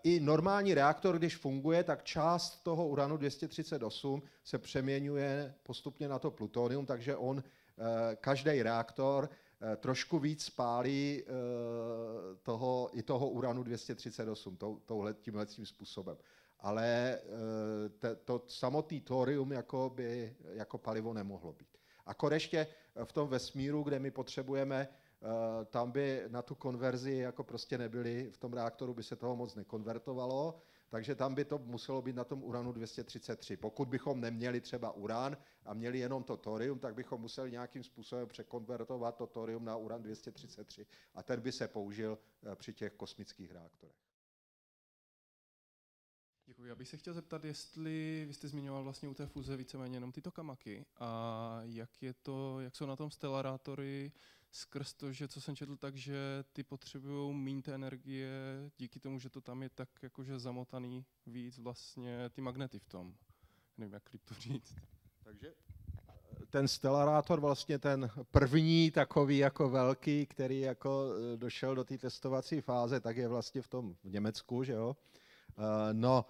I normální reaktor, když funguje, tak část toho uranu 238 se přeměňuje postupně na to plutonium, takže on, eh, každý reaktor, eh, trošku víc spálí eh, toho, i toho uranu 238 tímhle tím způsobem. Ale to samotný thorium jako, by, jako palivo nemohlo být. A konečně v tom vesmíru, kde my potřebujeme Eh, tam by na tu konverzi jako prostě nebyly, v tom reaktoru by se toho moc nekonvertovalo, takže tam by to muselo být na tom uranu 233. Pokud bychom neměli třeba uran a měli jenom to torium, tak bychom museli nějakým způsobem překonvertovat to torium na uran 233 a ten by se použil eh, při těch kosmických reaktorech. Děkuji. Já bych se chtěl zeptat, jestli vy jste zmiňoval vlastně u té fuze víceméně jenom tyto kamaky a jak, je to, jak jsou na tom stelarátory, skrz to, že co jsem četl, tak, že ty potřebují méně té energie díky tomu, že to tam je tak jakože zamotaný víc vlastně ty magnety v tom. Nevím, jak to říct. Takže eh, ten stelarátor, vlastně ten první takový jako velký, který jako eh, došel do té testovací fáze, tak je vlastně v tom v Německu, že jo? Eh, no,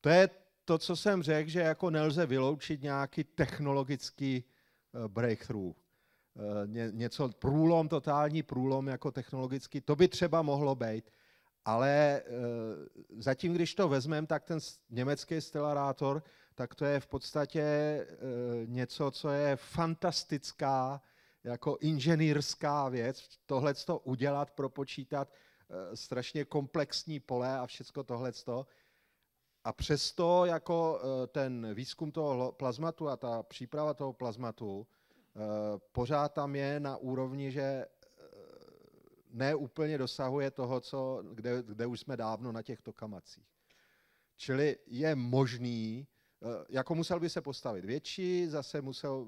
to je to, co jsem řekl, že jako nelze vyloučit nějaký technologický breakthrough Eh, ně, něco, průlom, totální průlom jako technologicky to by třeba mohlo být, ale eh, zatím, když to vezmeme, tak ten německý stelarátor, tak to je v podstatě eh, něco, co je fantastická, jako inženýrská věc, tohle to udělat, propočítat strašně komplexní pole a všecko tohle. A přesto jako ten výzkum toho plazmatu a ta příprava toho plazmatu, Eh, pořád tam je na úrovni, že eh, ne úplně dosahuje toho, co, kde, kde už jsme dávno na těchto kamacích. Čili je možný, eh, jako musel by se postavit větší, zase musel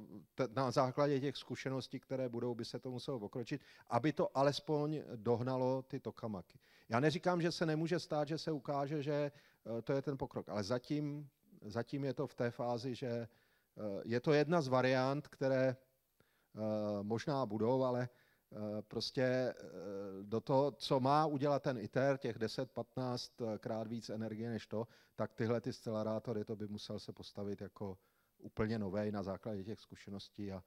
na základě těch zkušeností, které budou, by se to muselo pokročit, aby to alespoň dohnalo ty tokamaky. Já neříkám, že se nemůže stát, že se ukáže, že to je ten pokrok, ale zatím, zatím je to v té fázi, že je to jedna z variant, které Eh, možná budou, ale eh, prostě eh, do toho, co má udělat ten ITER, těch 10-15 krát víc energie než to, tak tyhle ty scelerátory, to by musel se postavit jako úplně nový na základě těch zkušeností a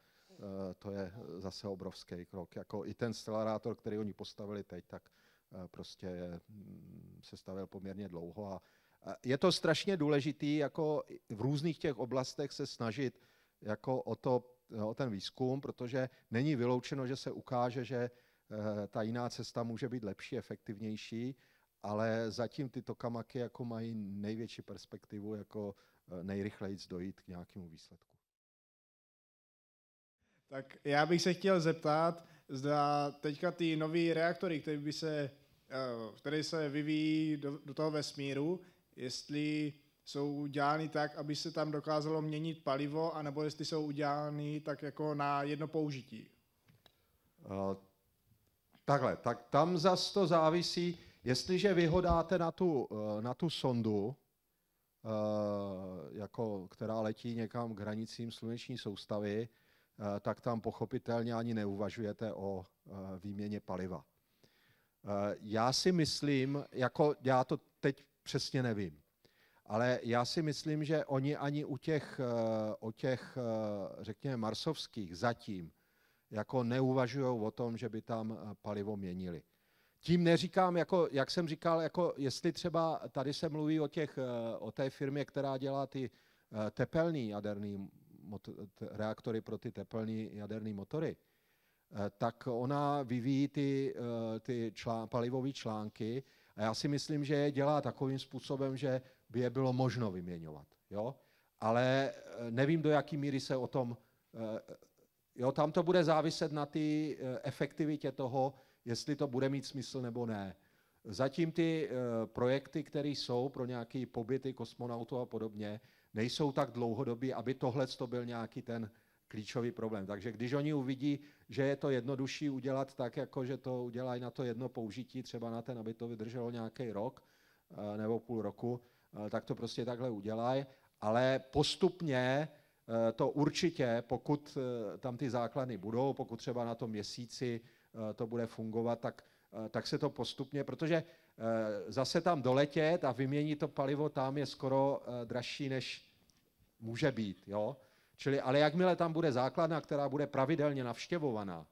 to je zase obrovský krok. Jako i ten scelerátor, který oni postavili teď, tak prostě mm, se stavil poměrně dlouho a je to strašně důležité, jako v různých těch oblastech se snažit jako o to Eh, o ten výzkum, protože není vyloučeno, že se ukáže, že eh, ta jiná cesta může být lepší, efektivnější, ale zatím ty tokamaky jako mají největší perspektivu jako eh, nejrychleji dojít k nějakému výsledku. Tak já bych se chtěl zeptat, zda teďka ty nové reaktory, které, by se, které se vyvíjí do, do toho vesmíru, jestli jsou udělány tak, aby se tam dokázalo měnit palivo, anebo jestli jsou udělány tak jako na jedno použití? Uh, takhle, tak tam zas to závisí, jestliže vyhodáte na tu, eh, na tu sondu, eh, jako, která letí někam k hranicím sluneční soustavy, tak tam pochopitelně ani neuvažujete o výměně paliva. Já si myslím, jako já to teď přesně nevím, ale já si myslím, že oni ani u těch, o eh, těch, eh, řekněme, marsovských zatím jako neuvažují o tom, že by tam eh, palivo měnili. Tím neříkám, jako, jak jsem říkal, jako jestli třeba tady se mluví o, těch, o té firmě, která dělá ty tepelný jaderný reaktory pro ty tepelný jaderný motory, tak ona vyvíjí ty, ty člán, palivové články a já si myslím, že je dělá takovým způsobem, že by je bylo možno vyměňovat. Jo? Ale eh, nevím, do jaké míry se o tom... Eh, jo, tam to bude záviset na té eh, efektivitě toho, jestli to bude mít smysl nebo ne. Zatím ty projekty, které jsou pro nějaké pobyty kosmonautů a podobně, nejsou tak dlouhodobí, aby tohle to byl nějaký ten klíčový problém. Takže když oni uvidí, že je to jednodušší udělat tak, jako že to udělají na to jedno použití, třeba na ten, aby to vydrželo nějaký rok nebo půl roku, Eh, tak to prostě takhle udělají, ale postupně eh, to určitě, pokud eh, tam ty základny budou, pokud třeba na tom měsíci to bude fungovat, tak, tak se to postupně, protože zase tam doletět a vyměnit to palivo tam je skoro dražší, než může být. Jo? Čili, ale jakmile tam bude základna, která bude pravidelně navštěvovaná,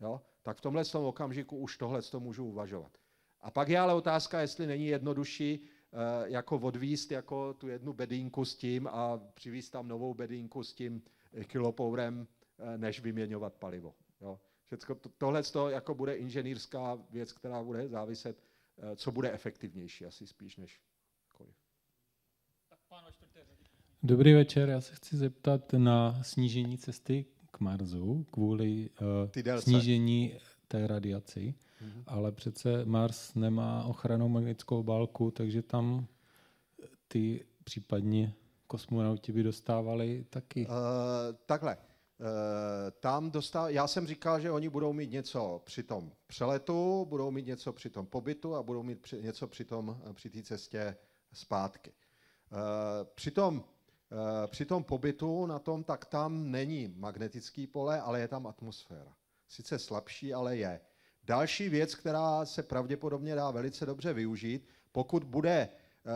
jo, tak v tomhle okamžiku už tohle to můžu uvažovat. A pak je ale otázka, jestli není jednodušší Eh, jako odvíst jako tu jednu bedínku s tím a přivíst tam novou bedínku s tím kilopourem, eh, než vyměňovat palivo. Jo. Všecko to, tohle to jako bude inženýrská věc, která bude záviset, eh, co bude efektivnější asi spíš než kolik. Dobrý večer, já se chci zeptat na snížení cesty k Marsu kvůli uh, snížení té radiaci, mm-hmm. ale přece Mars nemá ochranou magnetickou bálku, takže tam ty případně kosmonauti by dostávali taky. Uh, takhle. Uh, tam dostá. já jsem říkal, že oni budou mít něco při tom přeletu, budou mít něco při tom pobytu a budou mít při, něco při tom, eh, při té cestě zpátky. Uh, při tom při tom pobytu na tom, tak tam není magnetický pole, ale je tam atmosféra. Sice slabší, ale je. Další věc, která se pravděpodobně dá velice dobře využít, pokud, bude,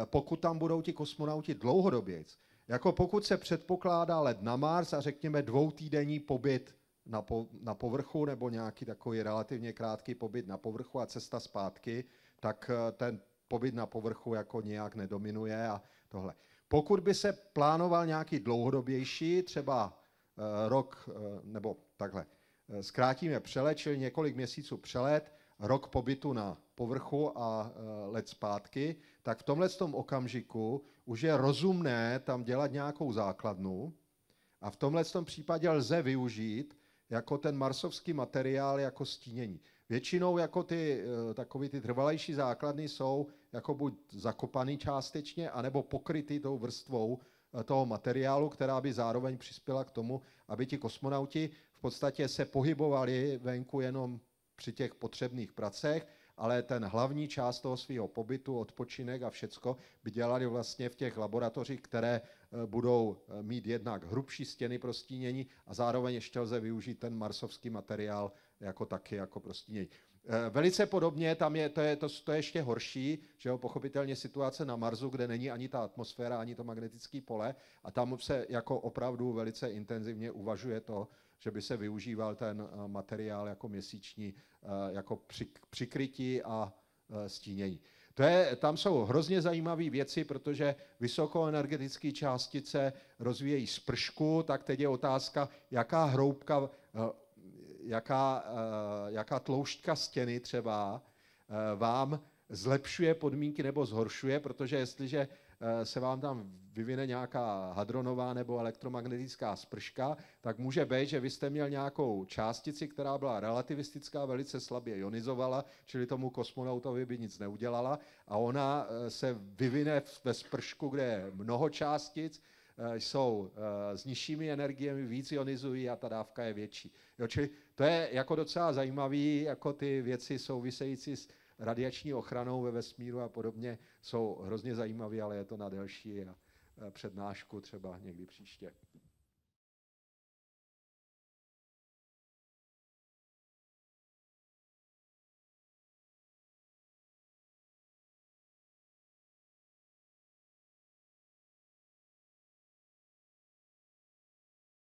eh, pokud tam budou ti kosmonauti dlouhodobě, jako pokud se předpokládá let na Mars a řekněme dvoutýdenní pobyt na, po, na povrchu nebo nějaký takový relativně krátký pobyt na povrchu a cesta zpátky, tak eh, ten pobyt na povrchu jako nějak nedominuje a tohle. Pokud by se plánoval nějaký dlouhodobější, třeba eh, rok nebo takhle, Eh, zkrátíme přelet, čili několik měsíců přelet, rok pobytu na povrchu a eh, let zpátky, tak v tomhle tom okamžiku už je rozumné tam dělat nějakou základnu a v tomhle tom případě lze využít jako ten marsovský materiál jako stínění. Většinou jako ty, eh, takový ty trvalejší základny jsou jako buď zakopaný částečně, anebo pokryty tou vrstvou toho materiálu, která by zároveň přispěla k tomu, aby ti kosmonauti podstatě se pohybovali venku jenom při těch potřebných pracech, ale ten hlavní část toho svého pobytu, odpočinek a všecko by dělali vlastně v těch laboratořích, které eh, budou eh, mít jednak hrubší stěny pro stínění a zároveň ještě lze využít ten marsovský materiál jako taky jako pro stínění. Eh, velice podobně, tam je, to, je, to, to je ještě horší, že jo, pochopitelně situace na Marsu, kde není ani ta atmosféra, ani to magnetické pole a tam se jako opravdu velice intenzivně uvažuje to, že by se využíval ten eh, materiál jako měsíční, eh, jako přikrytí a eh, stínění. To je, tam jsou hrozně zajímavé věci, protože vysokoenergetické částice rozvíjejí spršku, tak teď je otázka, jaká hroubka, jaká, jaká tloušťka stěny třeba vám zlepšuje podmínky nebo zhoršuje, protože jestliže Eh, se vám tam vyvine nějaká hadronová nebo elektromagnetická sprška, tak může být, že vy jste měl nějakou částici, která byla relativistická, velice slabě ionizovala, čili tomu kosmonautovi by nic neudělala a ona eh, se vyvine ve spršku, kde je mnoho částic, eh, jsou s nižšími energiemi, víc ionizují a ta dávka je větší. Jo, čili to je jako docela zajímavé, jako ty věci související s radiační ochranou ve vesmíru a podobně jsou hrozně zajímavé, ale je to na delší přednášku třeba někdy příště.